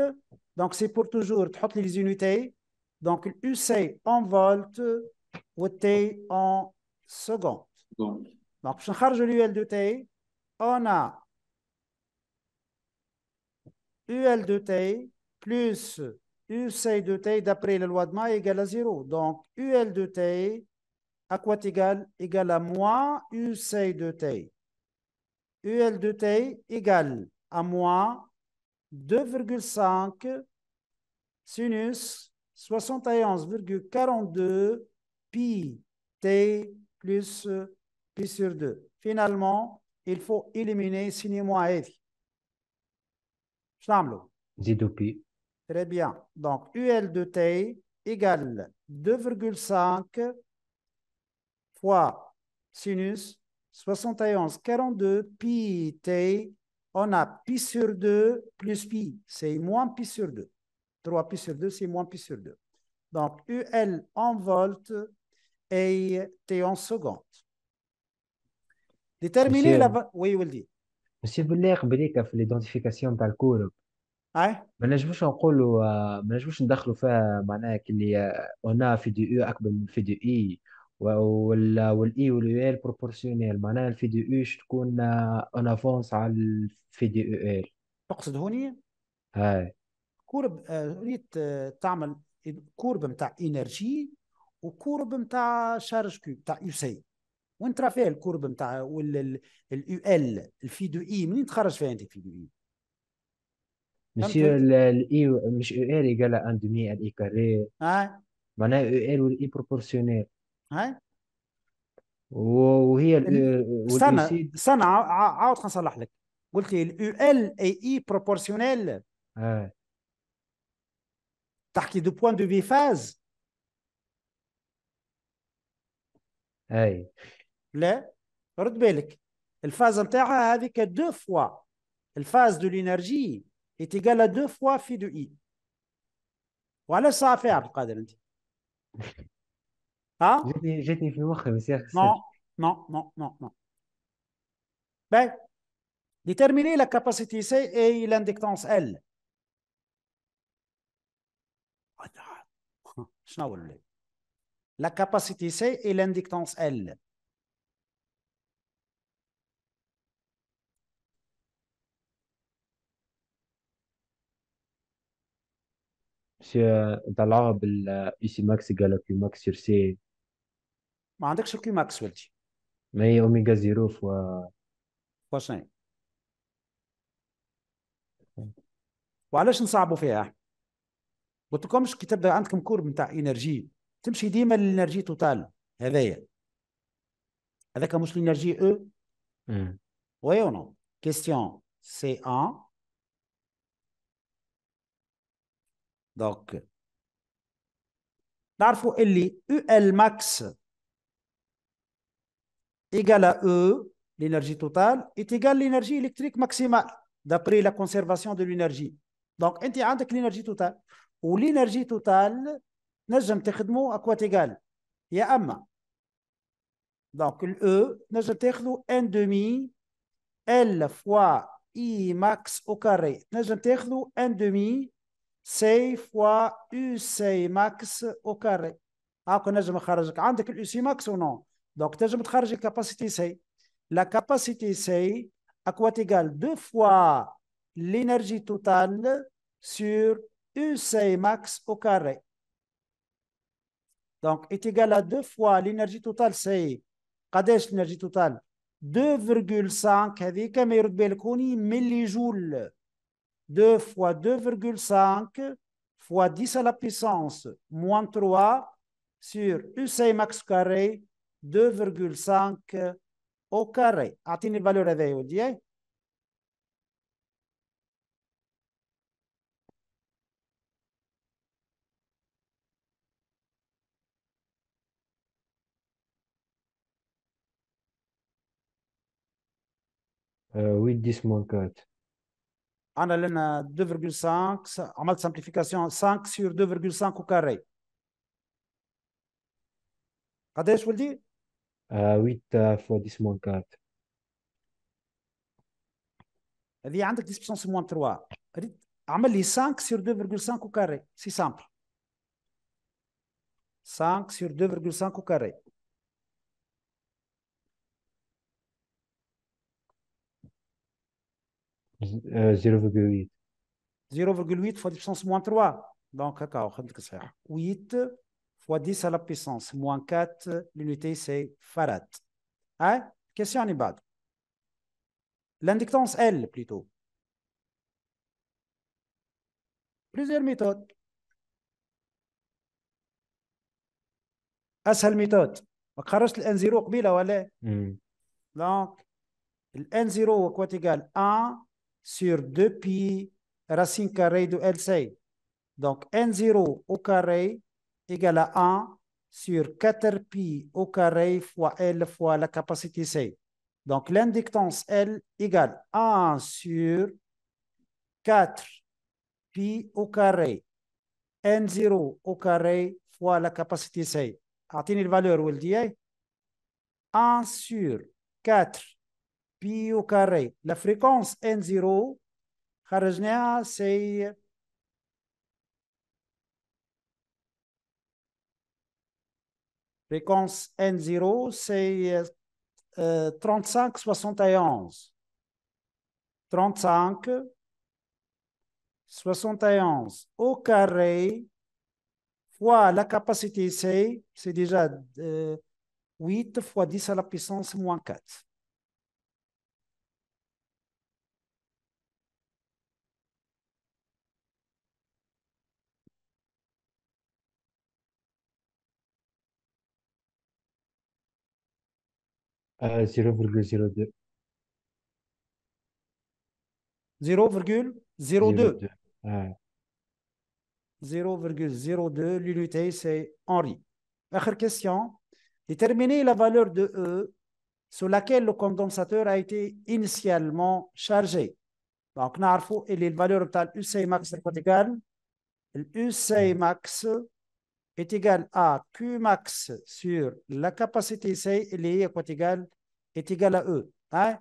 donc c'est pour toujours, tu mets les unités, donc, Uc en volts, ou T en secondes. Donc, je charge l'UL de T. On a UL de T plus UC de T d'après la loi de Ma égale à 0. Donc, UL de T à quoi égale Égale à moins UC de T. UL de T égale à moins 2,5 sinus 71,42 pi t plus pi sur 2. Finalement, il faut éliminer signez-moi et Chlamlo. pi. Très bien. Donc, UL de t égale 2,5 fois sinus 71,42 pi t. On a pi sur 2 plus pi. C'est moins pi sur 2. 3 pi sur 2, c'est moins pi sur 2. Donc, UL en volts et T en secondes. Déterminer la... Oui, hein? ben vous le dites. Monsieur vous avez fait l'identification de la mais je qu'on je qu'on a fait du U avec ben le fait ou le proportionnel ben le fait du U avance le fait Vous e L. كورب آه، ريت آه، تعمل كورب نتاع انرجي وكورب نتاع شارج كيوب نتاع يو سي وانت فيها الكورب نتاع ولا اليو ال الفي دو اي منين تخرج فيها انت الفي دو اي ال الاي مش يو ال يقال ان دومي ال اي كاري اه معناها يو ال والاي بروبورسيونيل اه وهي استنى استنى عاود نصلح لك قلت لي اليو ال اي اي بروبورسيونيل اه qui que du point de vue phase. Hey. fasse la phase avec deux fois. La phase de l'énergie est égale à deux fois phi de i. Voilà ça à faire, le cadre. J'étais fait Non, non, non, non, non. Ben, déterminer la capacité C et l'inductance L. شنو هو لا كاباسيتي سي اي لانديكتونس ال سي طلعها اي سي ماكس قال لك ماكس سير سي ما عندكش الكي ماكس ولدي ما هي اوميغا زيرو فوا فوا 2 وعلاش نصعبوا فيها Vous comme dire que vous avez une courbe d'énergie. Vous avez une courbe d'énergie totale. Vous voyez Vous voyez comment vous avez une E Oui ou non Question C1. Donc, l'arphe est l'élé. UL max égale à E, l'énergie totale, est égale à l'énergie électrique maximale d'après la conservation de l'énergie. Donc, elle est en train d'être l'énergie totale ou l'énergie totale, nous allons prendre à quoi égal? yama. donc le E nous allons prendre n demi L fois I max au carré. nous allons prendre n demi C fois U C max au carré. alors nous allons prendre quel U C max ou non? donc nous allons prendre la capacité C. la capacité C à quoi égal? deux fois l'énergie totale sur UC max au carré. Donc, est égal à 2 fois l'énergie totale c'est. l'énergie totale 2,5 هذيك ما يرد بالكوني 2 fois 2,5 fois 10 à la puissance moins 3 sur UC max carré 2,5 au carré. A-t-il une valeur à 8, 10, moins 4. On a 2,5, on a simplification 5 sur 2,5 au carré. Qu'est-ce que je veux dire? 8 fois 10 moins 4. Il y puissance moins 3. On a 5 sur 2,5 au carré. C'est simple. 5 sur 2,5 au carré. 0,8 0,8 fois 10 puissance moins 3 donc 8 fois 10 à la puissance moins 4 l'unité c'est farad hein? Question Question. en l'inductance L plutôt plusieurs méthodes اسهل ميثود خرجت الان زيرو قبيله ولا دونك الان 1 sur 2 pi racine carré de LC. Donc, N0 au carré égale à 1 sur 4 pi au carré fois L fois la capacité C. Donc, l'inductance L égale 1 sur 4 pi au carré, N0 au carré fois la capacité C. où l'a dit. 1 sur 4 au carré. La fréquence N0, خرجناها Fréquence N0, c'est 35, 71. 35, 71 au carré fois la capacité C, c'est déjà 8 euh, fois 10 à la puissance moins 4. Euh, 0,02. 0,02. 0,02, l'unité, c'est Henri. Dernière question. Déterminer la valeur de E sur laquelle le condensateur a été initialement chargé. Donc, nous savons, et les valeurs de l'UCI max c'est max, est égal à Q max sur la capacité C, elle est, est égale, est égal à E. Hein?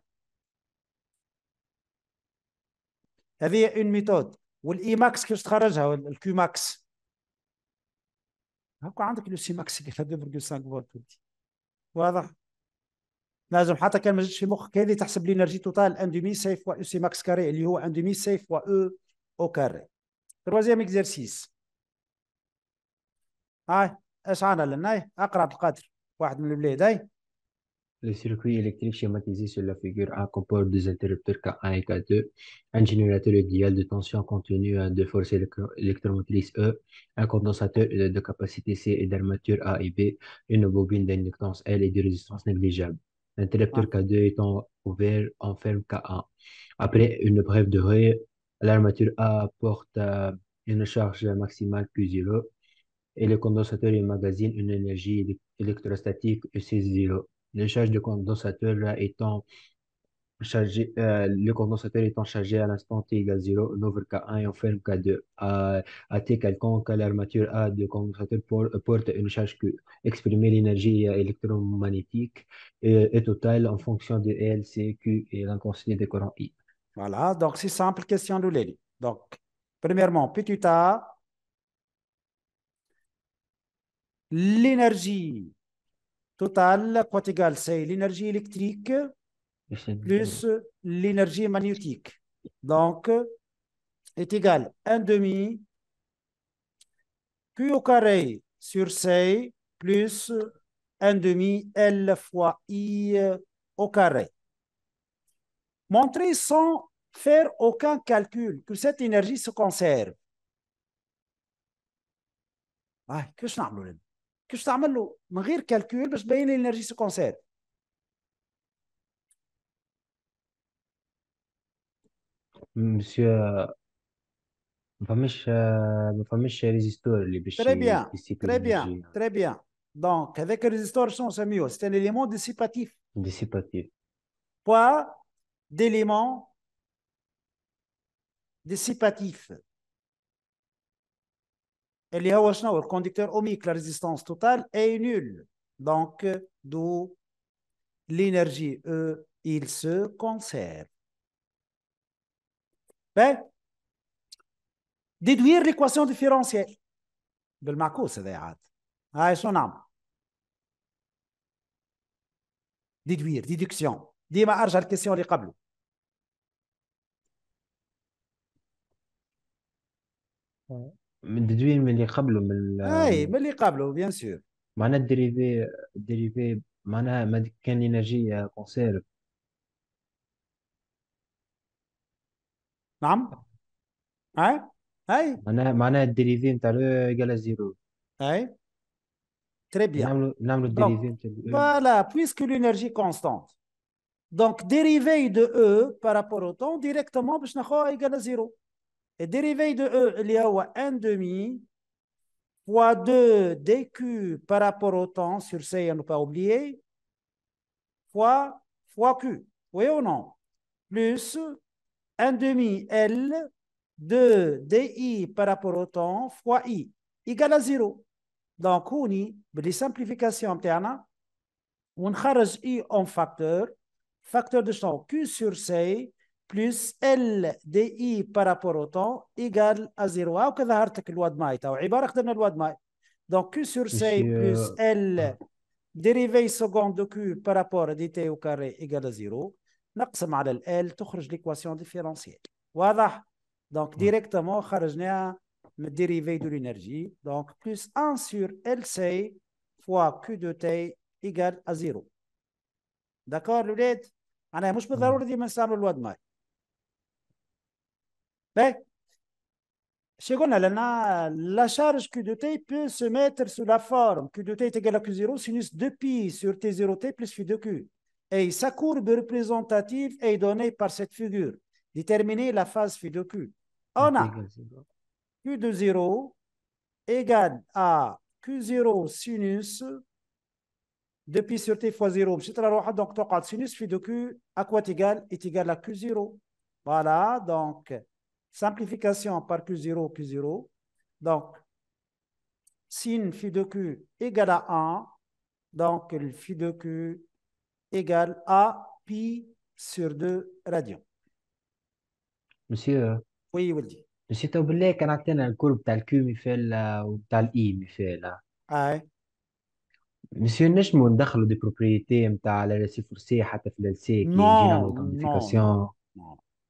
هذه اون ميثود والاي ماكس كيفاش تخرجها الكيو ماكس هاكا عندك لو سي ماكس اللي فيها 2.5 فولت واضح لازم حتى كان ما جاتش في مخك هذه تحسب لي انرجي توتال ان دومي سي فوا او سي ماكس كاري اللي هو ان دومي سي فوا او او كاري تروازيام اكزرسيس Le circuit électrique schématisé sur la figure A comporte deux interrupteurs K1 et K2, un générateur idéal de tension continue de force électro E, un condensateur de capacité C et d'armature A et B, une bobine d'inductance L et de résistance négligeable. L'interrupteur ah. K2 étant ouvert enferme K1. Après une brève durée, l'armature A porte euh, une charge maximale Q0 et le condensateur emmagasinent une énergie électrostatique EC0. Le charge du condensateur étant chargé, euh, le condensateur étant chargé à l'instant T égale 0, over K1 et on ferme K2. À, à T quelconque, l'armature A du condensateur porte une charge Q. Exprimer l'énergie électromagnétique euh, est, totale en fonction de L, C, Q et l'inconscient des courants I. Voilà, donc c'est simple, question de Lélie. Donc, premièrement, petit a l'énergie totale, quoi égale C'est l'énergie électrique plus l'énergie magnétique. Donc, est égal à 1 demi Q au carré sur C plus 1 demi L fois I au carré. Montrer sans faire aucun calcul que cette énergie se conserve. Ah, que je Qu'est-ce que tu as fait Je n'ai pas calculé, mais j'ai vu que l'énergie se concentre. Monsieur, je ne peux pas Très bien, très bien. Donc, avec le résistor, c'est mieux. C'est un élément dissipatif. Dissipatif. Pas d'élément dissipatif le conducteur ohmique, la résistance totale est nulle. Donc, d'où l'énergie E, il se conserve. Ben, déduire l'équation différentielle. Déduire, déduction. عاد هاي question déduction. Je vais vous من تدوين من اللي قبله من اي من اللي قبله بيان سور معناها الديريفي الديريفي معناها ما كان لينرجي كونسيرف نعم اي اي معناها معناها الديريفي نتاع لو ايكال زيرو اي تري بيان نعملوا نعملوا الديريفي نتاع لو فوالا بويسكو لينرجي كونستانت دونك ديريفي دو او بارابور او طون ديريكتومون باش ناخذ ايكال زيرو Et dérivée de E, il y a 1,5 fois 2 dq par rapport au temps sur C, à ne pas oublier, fois, fois Q, oui ou non Plus 1,5 L de DI par rapport au temps fois I, égale à 0. Donc, on a la simplification on a I en facteur, facteur de temps Q sur C, plus l di par rapport au temps égale à zéro. Donc, q sur c plus euh, l dérivée seconde de q par rapport à dt au carré égale à zéro. l'équation différentielle. Donc, directement, on sort la de l'énergie. Donc, plus 1 sur LC fois q de t égale à zéro. D'accord, Je dire que de la charge Q de t peut se mettre sous la forme Q de t est égal à Q0 sinus 2pi sur T0t plus phi de Q. Et sa courbe représentative est donnée par cette figure. Déterminer la phase phi de Q. On a Q de 0 égale à Q0 sinus 2pi sur T fois 0. Donc, sinus phi de Q à quoi est Est égal à Q0. Voilà, donc... Simplification par Q0, Q0. Donc, sin phi de Q égale à 1, donc le phi de Q égale à pi sur 2 radians. Monsieur. Euh, oui, oui. Monsieur Taubelé, كان عطينا Q courbe tel Q ou الاي I. Ah oui. Monsieur, نجموا ندخلوا دي بروبريتي نتاع لا ريسيفورسي حتى في ال qui كي يجينا communication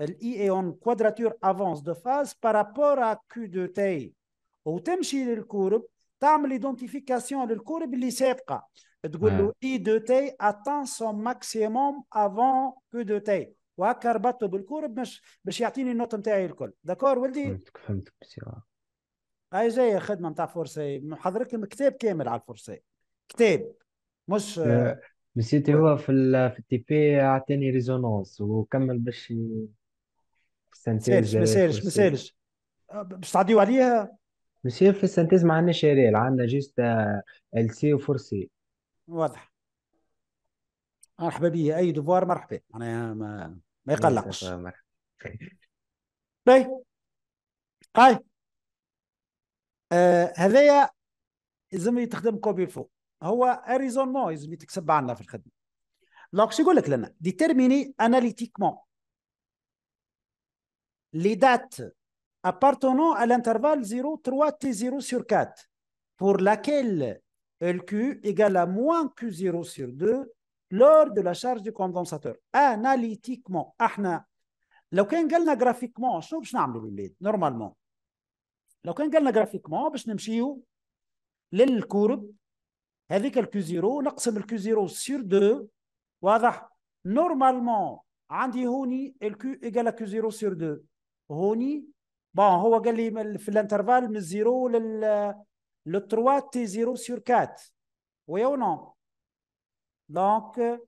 الاي اي اون كوادراتور افونس دو فاز بارابور ا كو دو تي وتمشي للكورب تعمل ايدونتيفيكاسيون للكورب اللي سابقه تقول له اي دو تي اتان سون ماكسيموم افون كو دو تي وهكا ربطته بالكورب باش باش يعطيني النوت نتاعي الكل داكور ولدي فهمتك فهمتك هاي جايه خدمه نتاع فورسي حضرت كتاب كامل على الفورسي كتاب مش نسيت هو في التي بي اعطاني ريزونونس وكمل باش السنتين ما سالش ما سالش باش تعديو عليها مسير في السنتيز ما عندناش ريال عندنا جيست ال آه، سي وفور سي واضح مرحبا بيا اي دوفوار مرحبا انا ما ما يقلقش باي طيب. هاي آه هذايا لازم تخدم كوبي فو هو اريزونمون لازم يتكسب عندنا في الخدمه لوكس يقول لك لنا ديتيرميني اناليتيكمون les dates appartenant à l'intervalle 0, 3, T0 sur 4, pour laquelle LQ égale à moins Q0 sur 2 lors de la charge du condensateur. Analytiquement, ahna, l'okengalna graphiquement, je ne sais pas normalement, l'okengalna graphiquement, je graphiquement, sais pas si courbe avec LQ0, l'q Q0 sur 2, voilà, normalement, عندي هوني égale à q 0 sur 2 هوني بون هو قال لي في الانترفال من زيرو لل للتروا تي زيرو سور كات وي او نو دونك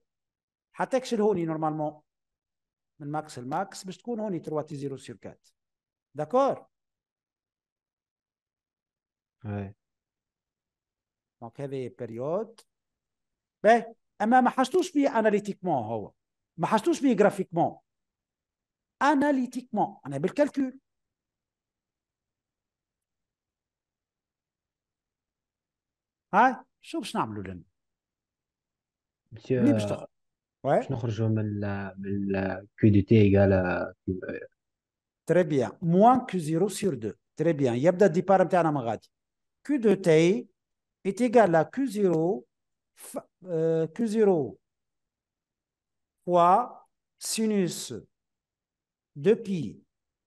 حتاكش الهوني نورمالمون من ماكس لماكس باش تكون هوني تروا تي زيرو سور كات داكور اي دونك هذه بيريود باهي اما ما حشتوش بيه اناليتيكمون هو ما حشتوش بيه جرافيكمون analytiquement, on est dans le calcul. Hein Je sais pas ce qu'on va faire. Monsieur, je vais sortir de la Q de T égale à... Très bien. Moins Q0 sur 2. Très bien. Il y a des paramètres qu'on va faire. Q de T est égale à Q0 euh, Q0 fois sinus 2 pi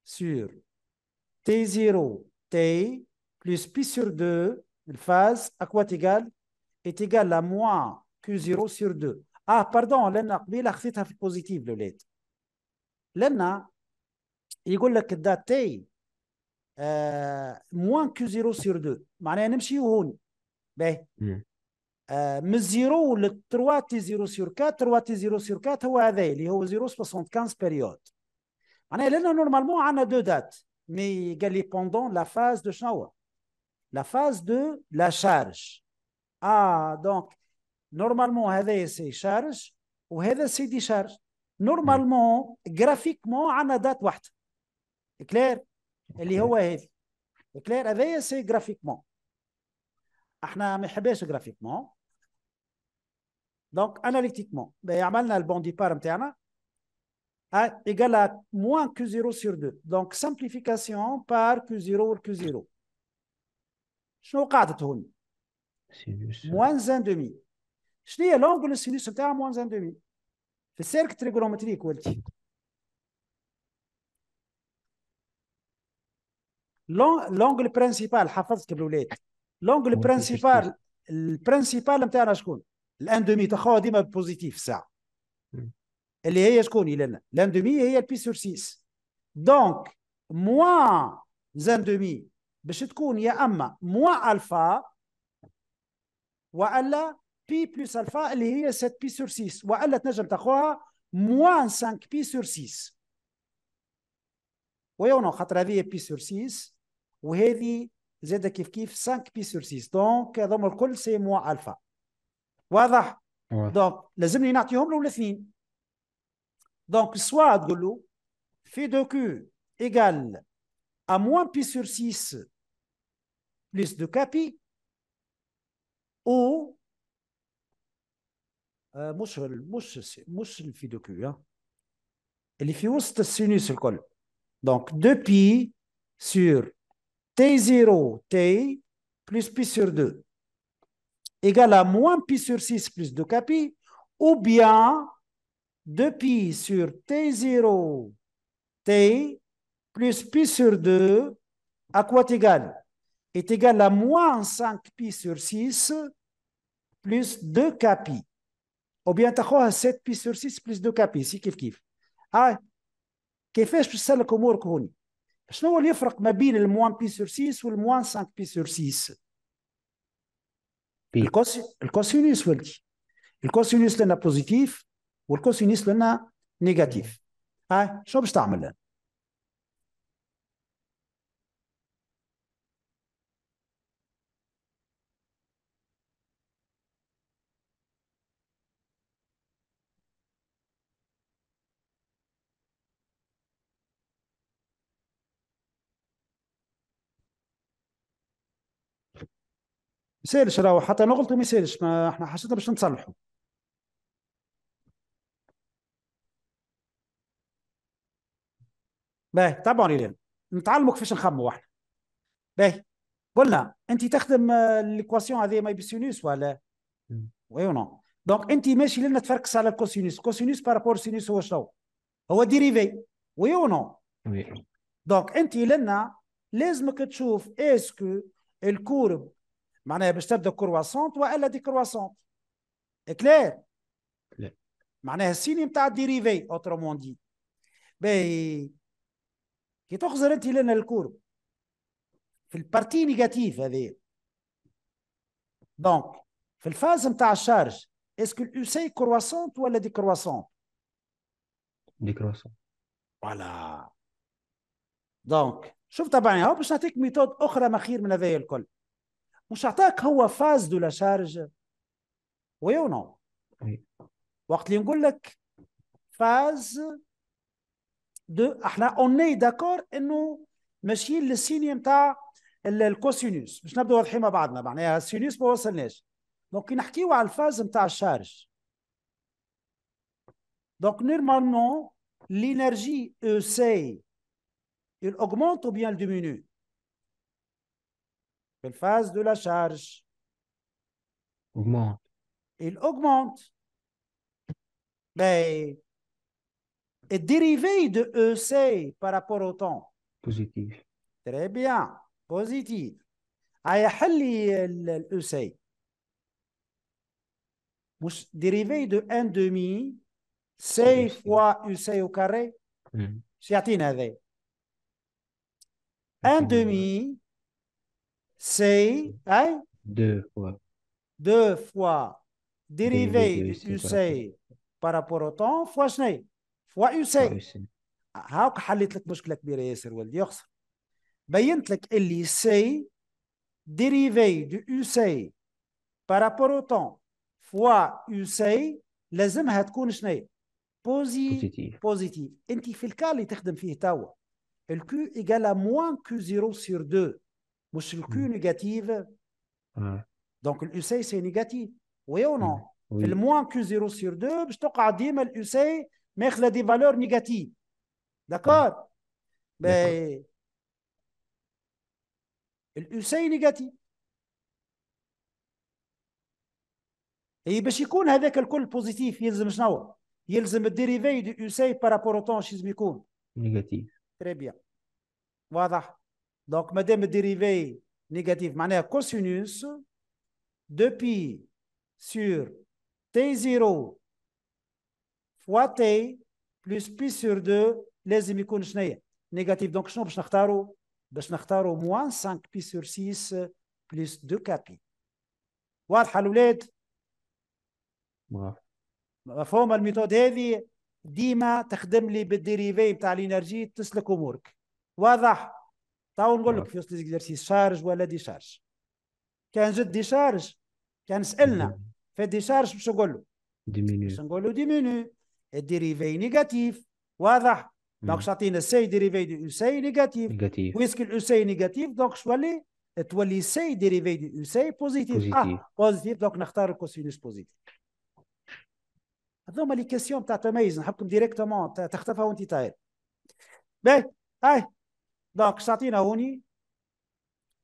sur T0 T plus pi sur 2, une phase, à quoi est égal Est égal à moins Q0 sur 2. Ah, pardon, l'ENA, a fait le lettre. Là, il dit que T euh, moins Q0 sur 2. Je 0 le 3 T0 sur 4, 3 T0 sur 4, il y a 0,75 périodes. معناها لانه نورمالمون عندنا دو دات مي قال لي بوندون لا فاز دو شنو لا فاز دو لا شارج اه دونك نورمالمون هذا سي شارج وهذا سي دي شارج نورمالمون جرافيكمون عندنا دات واحده كلير اللي هو هذه كلير هذايا سي جرافيكمون احنا ما يحبهاش جرافيكمون دونك اناليتيكمون عملنا البون ديبار نتاعنا égale égal à moins Q0 sur 2. Donc, simplification par Q0 ou Q0. Je suis en Moins 1 demi. Je dis l'angle sinus c'est à moins 1 demi. C'est cercle trigonométrique. L'angle principal, l'angle principal, le principal, l'angle principal, l'angle principal, l'angle principal, l'angle positif, ça. اللي هي شكون الى لان لان دومي هي البي سور 6 دونك موا زان دومي باش تكون يا اما موا الفا والا بي بلس الفا اللي هي 7 بي سور 6 والا تنجم تاخوها موا 5 بي سور 6 ويونو خاطر هذه بي سور 6 وهذه زاد كيف كيف 5 بي سور 6 دونك هذوما الكل سي موا الفا واضح؟ دونك لازمني نعطيهم له الاثنين Donc, soit de phi de Q égale à moins pi sur 6 plus 2kpi ou le de de hein, دو est اللي في sinus le sinus. Donc, 2 pi sur T0 T plus pi sur 2 égale à moins pi sur 6 plus 2 kpi ou bien 2 pi sur t0, t plus pi sur 2, à quoi est égal Est égal à moins 5 pi sur 6 plus 2 kpi Ou bien, tu as 7 pi sur 6 plus 2 k pi, si kif kif. هاي Je ne لك امورك هوني que هو اليفرق ما le moins pi sur 6 ou moins 5 pi sur 6 Le le ولدي est لنا positif والكوسينيس لنا نيجاتيف هاي شو باش تعمل لنا يسالش راهو حتى انا قلت ما يسالش ما احنا حاجتنا باش نتصلحوا باهي تابعوا لي نتعلموا كيفاش نخموا احنا باهي قلنا انت تخدم آه، الايكواسيون هذه ماي بسينوس ولا وي نو دونك انت ماشي لنا تفركس على الكوسينوس كوسينوس بارابور سينوس هو شنو هو ديريفي وي نو وي دونك انت لنا لازمك تشوف اسكو الكورب معناها باش تبدا كرواسونت والا دي كرواسونت كلير معناها السيني نتاع الديريفي اوترومون دي باهي كي تخزر انت لنا الكور في البارتي نيجاتيف هذه دونك في الفاز نتاع الشارج اسكو الاو سي كرواسونت ولا دي كرواسونت دي كرواسونت فوالا دونك شوف طبعا هو باش نعطيك ميثود اخرى ما خير من هذايا الكل مش عطاك هو فاز دو لا شارج وي او نو وقت اللي نقول لك فاز دو احنا اوني داكور انه ماشيين للسيني نتاع الكوسينوس باش نبداو واضحين مع بعضنا معناها السينوس ما وصلناش دونك كي نحكيو على الفاز نتاع الشارج دونك نورمالمون لينرجي او سي il augmente ou bien il diminue La phase de la charge. Augmente. Il augmente. Mais Et dérivé de EC par rapport au temps Positif. Très bien, positif. l'EC e dérivé de 1 demi, C fois UC au carré, c'est hmm. 1 demi, C, 2 hein? fois. 2 fois dérivé de UC e par rapport au temps, fois ce وات يو سي هاك حليت لك مشكله كبيره ياسر ولدي يخسر بينت لك اللي سي ديريفي دو يو سي بارابور او طون فوا يو سي لازمها تكون شنو بوزيتيف بوزيتيف انت في الكا اللي تخدم فيه توا الكو ايجالا موان كو زيرو سير دو مش الكو نيجاتيف دونك الاو سي سي نيجاتيف وي او نو في الموان كو زيرو سير دو باش تقع ديما الاو سي mais il y a des valeurs négatives. D'accord Mais il est négatif. Et ben, il y a le alcool positif, il y a il y de dérivé du par rapport au temps chez Mikoun. Négatif. Très bien. Voilà. Donc, madame dérivé négatif, manière cosinus, depuis sur T0 فوا تي بلس بي سور دو لازم يكون شنو هي نيجاتيف دونك شنو باش نختاروا باش نختاروا موان 5 بي سور 6 بلس 2 كابي واضحه الاولاد مفهوم الميثود هذه ديما تخدم لي بالديريفي نتاع الانرجي تسلك امورك واضح تو نقول لك في وسط شارج ولا دي شارج كان جد شارج كان سالنا في دي شارج باش نقول له باش نقول له ديمينيو الديريفي نيجاتيف واضح دونك شاطين سي ديريفي دو دي سي نيجاتيف نيجاتيف ويسك الاو سي نيجاتيف دونك شوالي تولي سي ديريفي دو دي سي بوزيتيف بوزيتيف آه. بوزيتيف دونك نختار الكوسينوس بوزيتيف هذوما لي كيسيون تاع تميز نحبكم ديريكتومون تختفى وانت طاير باهي هاي دونك شاطينا هوني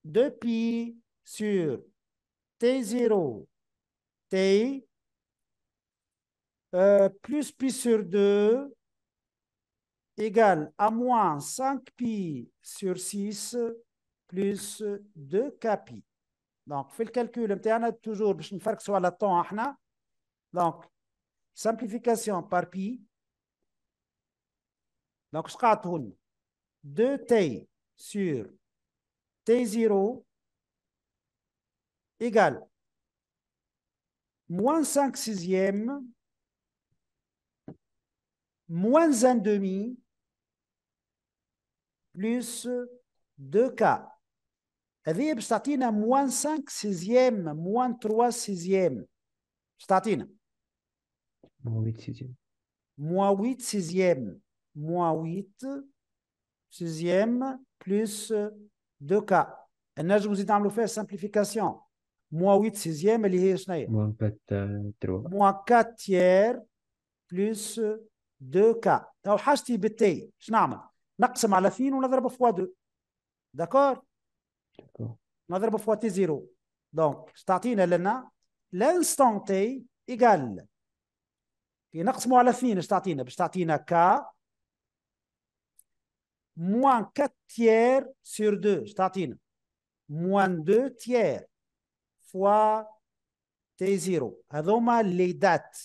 دو بي سور تي زيرو تي Euh, plus pi sur 2 égale à moins 5 pi sur 6 plus 2 kpi. Donc, fait le calcul, on a toujours, je ne fais soit le temps, donc, simplification par pi. Donc, je vais 2t sur t0 égale moins 5 sixièmes moins un demi plus 2K. Avec statine à moins 5 sixièmes, moins 3 sixièmes. Statine. Moins 8 sixième. Moins 8 sixième. Moins 8 sixième plus 2 cas. Et là, je vous simplification. Moins 8 6 il y Moins 4 euh, tiers plus دو كا تو حاجتي بالتي شنو نعمل؟ نقسم على فين ونضرب فوا دو داكور؟ نضرب فوا تي زيرو دونك تعطينا لنا لانستون تي ايكال كي نقسموا على اثنين اش تعطينا باش تعطينا كا موان كات تيير سور دو اش تعطينا موان دو تيير فوا تي زيرو هذوما لي دات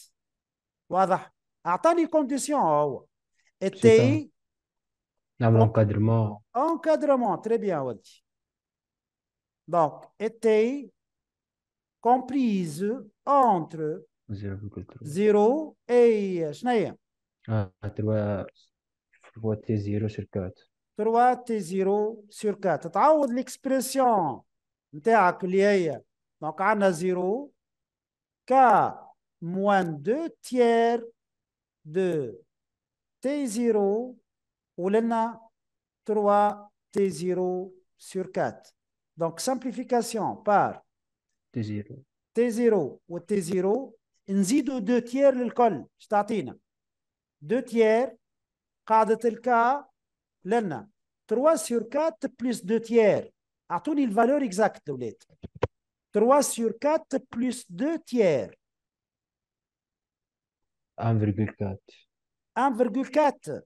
واضح À ta ni condition, dans l'encadrement. Encadrement, très bien. Donc était comprise entre 0 et 3, 3 t0 sur 4. 3 t0 sur 4. A ou l'expression, à l'éé. Donc Anna 0 k moins 2 tiers de T0 ou Lena 3 T0 sur 4. Donc simplification par T0 T0 ou T0 نزيدوا 2 tiers statine. اش tiers, 2 tiers cas الكا لنا 3 sur 4 plus 2 tiers. tout une valeur exacte, 3 sur 4 plus 2 tiers. 1,4 1,4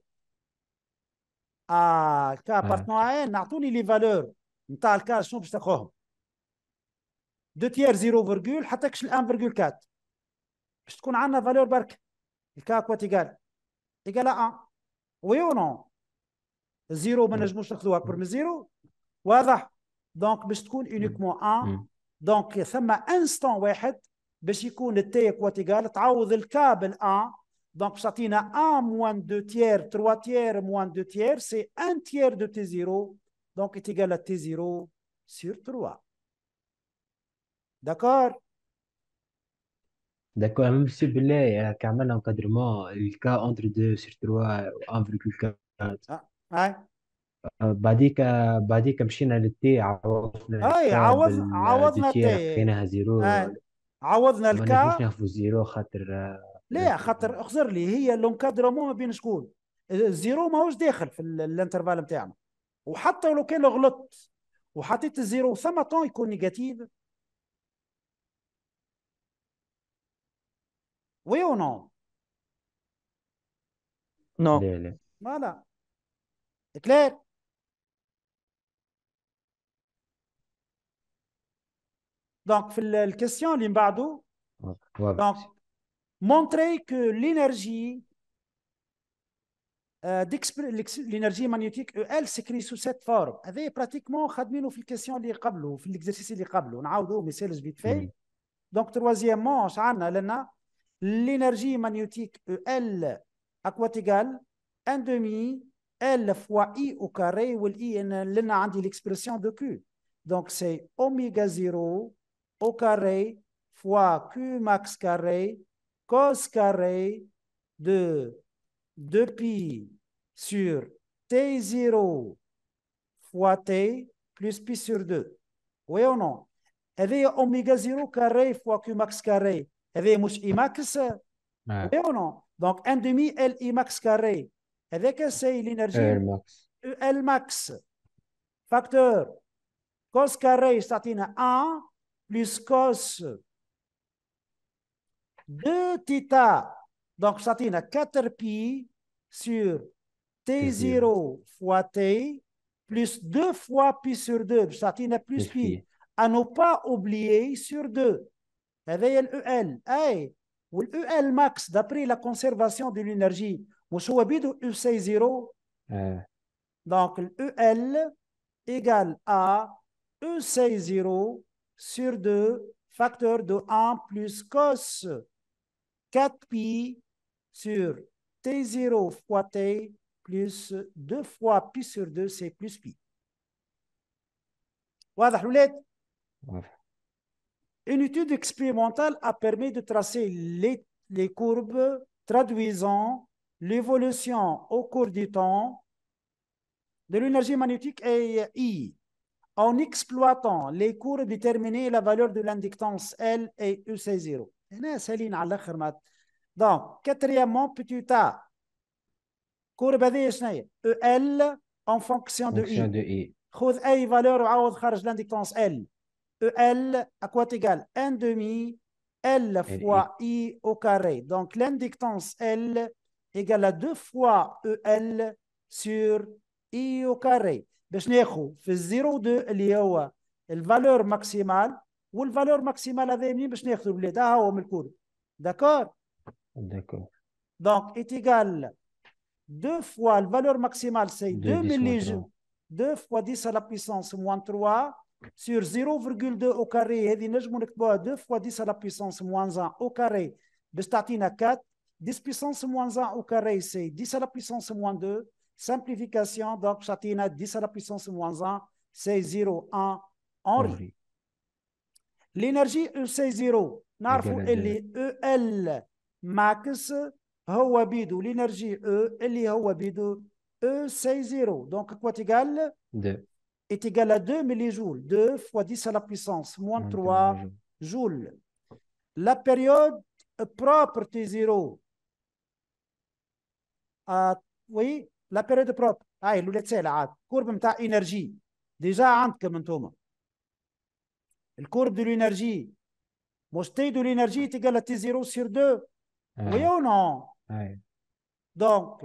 اه كا آه. بارتنوعين نعطوني لي فالور نتاع الكا شنو باش تلقاهم دو تيار 0, حتى كش 1,4 باش تكون عندنا فالور برك الكا كوا تيغال تيغال 1 وي او نو زيرو ما نجموش ناخذوها اكبر من زيرو واضح دونك باش تكون اونيكمون 1 دونك ثم انستون واحد باش يكون التي كواتيغال تعوض الكا ا دونك باش تعطينا ا موان دو تيار 3 تيار موان دو تيار سي ان تيار دو تي زيرو دونك est تي زيرو سور 3 داكور داكور même si Belay a quand même l'encadrement, le cas entre 2 ان فيكول كا بعديك بعديك مشينا للتي عوضنا اي عوضنا عوضنا التي لقيناها زيرو عوضنا الكا نشوف زيرو خاطر آه، لا خاطر اخزر لي هي لونكادرمون بين شكون الزيرو ماهوش داخل في الانترفال نتاعنا وحتى لو كان غلطت وحطيت الزيرو ثم طون يكون نيجاتيف وي او نو نو لا لا فوالا كلير Donc, في الكيستيون اللي من بعده Donc, montrer que l'énergie euh, l'énergie magnétique euh, elle s'écrit sous cette forme. avait pratiquement خدمينه في الكيستيون اللي قبله في الاكزرسيس اللي قبله نعاودوا مثال جديد في دونك تروازيام l'énergie magnétique elle euh, à quoi égale 1 demi L fois I au carré où I عندي l'expression de Q. Donc c'est oméga 0 au carré fois Q max carré cos carré de 2 pi sur T0 fois T plus pi sur 2. Oui ou non est oméga 0 carré fois Q max carré. Elle est I max Oui ou non Donc 1 demi L I max carré. Avec c'est l'énergie L max. E L max. Facteur cos carré, ça 1 plus cos 2 theta. Donc, ça tient 4 pi sur t0 fois t plus 2 fois pi sur 2. Ça tient plus pi. À ne pas oublier sur 2. Avec l'EL. ou l'EL max, d'après la conservation de l'énergie, vous eu UC0. Donc, l'EL e égale à EC0 sur 2 facteur de 1 plus cos 4pi sur t0 fois t plus 2 fois pi sur 2, c'est plus pi. Une étude expérimentale a permis de tracer les, les courbes traduisant l'évolution au cours du temps de l'énergie magnétique et I en exploitant les courbes déterminées la valeur de l'indictance L et EC0. Donc, quatrièmement, petit ta courbe EL en fonction de I. Trouve valeur ou l'indictance L. EL à quoi égal 1 demi L fois I au carré. Donc, l'indictance L égale à 2 fois EL sur I au carré. باش valeur maximale ou le اللي هو الفالور ماكسيمال والفالور 2 fois la valeur maximale, c'est 2 milligèmes. 2 fois 10 à la puissance moins 3 sur 0,2 au carré. 2 fois 10 à la puissance moins 1 au carré. De statine à 4. 10 puissance moins 1 au carré, c'est 10 à la puissance moins 2. Simplification, donc chatina 10 à la puissance moins 1, c'est 0, 1 Henri. L'énergie e, e, e c'est 0. Narfou elle est EL, max, هو بيدو E, elle هو بيدو 0. Donc, 2 est égal à 2 millijoules, 2 fois 10 à la puissance, moins 3 joules. La période propre T0, ah, oui, la période propre, la courbe de l'énergie, déjà, la courbe de l'énergie, T de l'énergie est égale à T0 sur 2. Oui ou non Donc,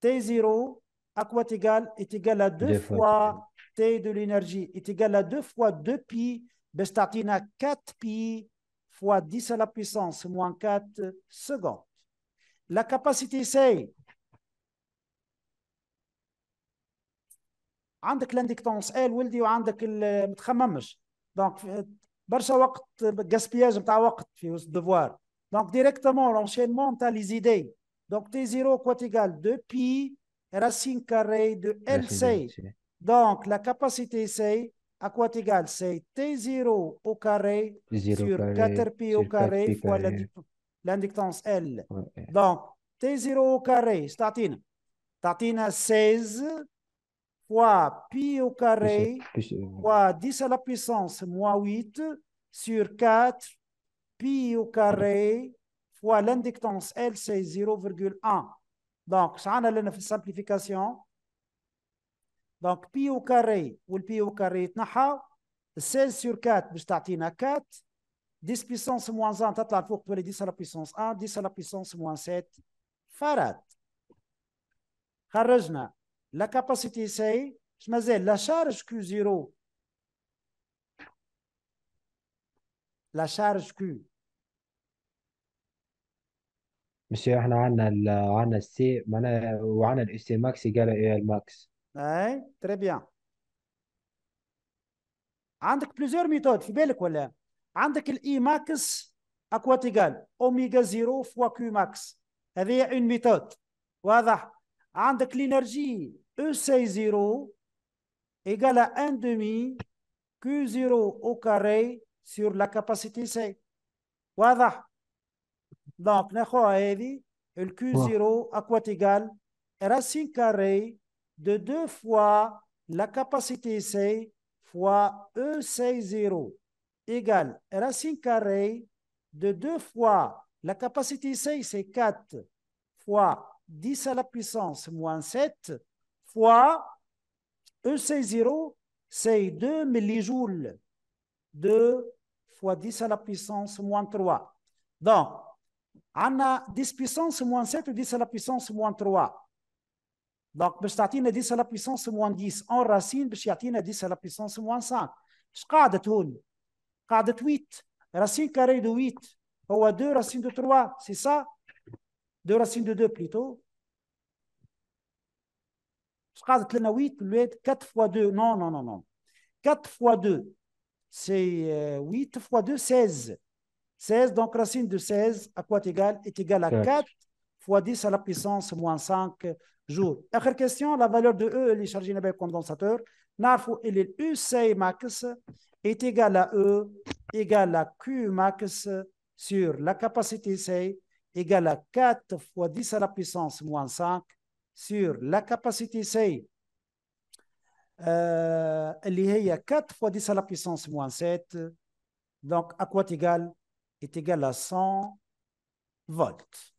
T0 à quoi est égale Est égale à 2 fois T de l'énergie, est égale à 2 fois 2pi, bestatina 4pi fois 10 à la puissance, moins 4 secondes. La capacité, c'est... tu as l'indicteur L, tu as l'indicteur Donc, beaucoup de temps, de gaspillage de temps dans tes Donc, directement, l'enchaînement, tu as les idées. Donc, T0 est 2 pi racine carré de L6. Donc, la capacité c'est à quoi tu C'est T0 au carré sur 4 pi au carré fois l'indicteur L. Donc, T0 au carré, ça te rend 16 fois pi au carré fois 10 à la puissance moins 8 sur 4 pi au carré fois l'indictance L, c'est 0,1. Donc, ça a la simplification. Donc, pi au carré ou le pi au carré, 16 sur 4, باش à 4 10 puissance moins 1 la 10 à la puissance 1 10 à la puissance moins 7 Farad لا كاباسيتي سي اش مازال لا شارج كيو زيرو لا شارج كيو مسيو احنا عندنا عندنا السي معناها وعندنا الاي سي ماكس يقال اي الماكس ماكس اي تري بيان عندك بليزيور ميثود في بالك ولا عندك الاي ماكس اكوا تيغال اوميغا زيرو فوا كيو ماكس هذه اون ميثود واضح عندك لينرجي E 0 égale à 1 demi Q0 au carré sur la capacité C. Voilà. Donc, le Q0 à quoi égal racine carrée de 2 fois la capacité C fois e 0 égale racine carrée de 2 fois la capacité C, c'est 4 fois 10 à la puissance moins 7 fois EC0, c'est 2 millijoules. 2 fois 10 à la puissance moins 3. Donc, on a 10 puissance moins 7 10 à la puissance moins 3. Donc, باش 10 à la puissance moins 10 en racine باش 10 à la puissance moins 5. jusquà قاعدت 8 racine carré de 8 هو 2 racine de 3, c'est ça 2 racine de 2 plutôt. 4 fois 2 non, non, non. 4 fois 2 c'est 8 euh, fois 2 16 16 donc racine de 16 à quoi est égal? est égal à 4 fois 10 à la puissance moins 5 jours. Dernière question, la valeur de E, elle est chargée avec le condensateur. il est UCI max est égal à E égale à Q max sur la capacité C égale à 4 fois 10 à la puissance moins 5 sur la capacité C, euh, اللي 4 fois 10 à la puissance moins 7. Donc, à quoi est égal Est égal à 100 volts.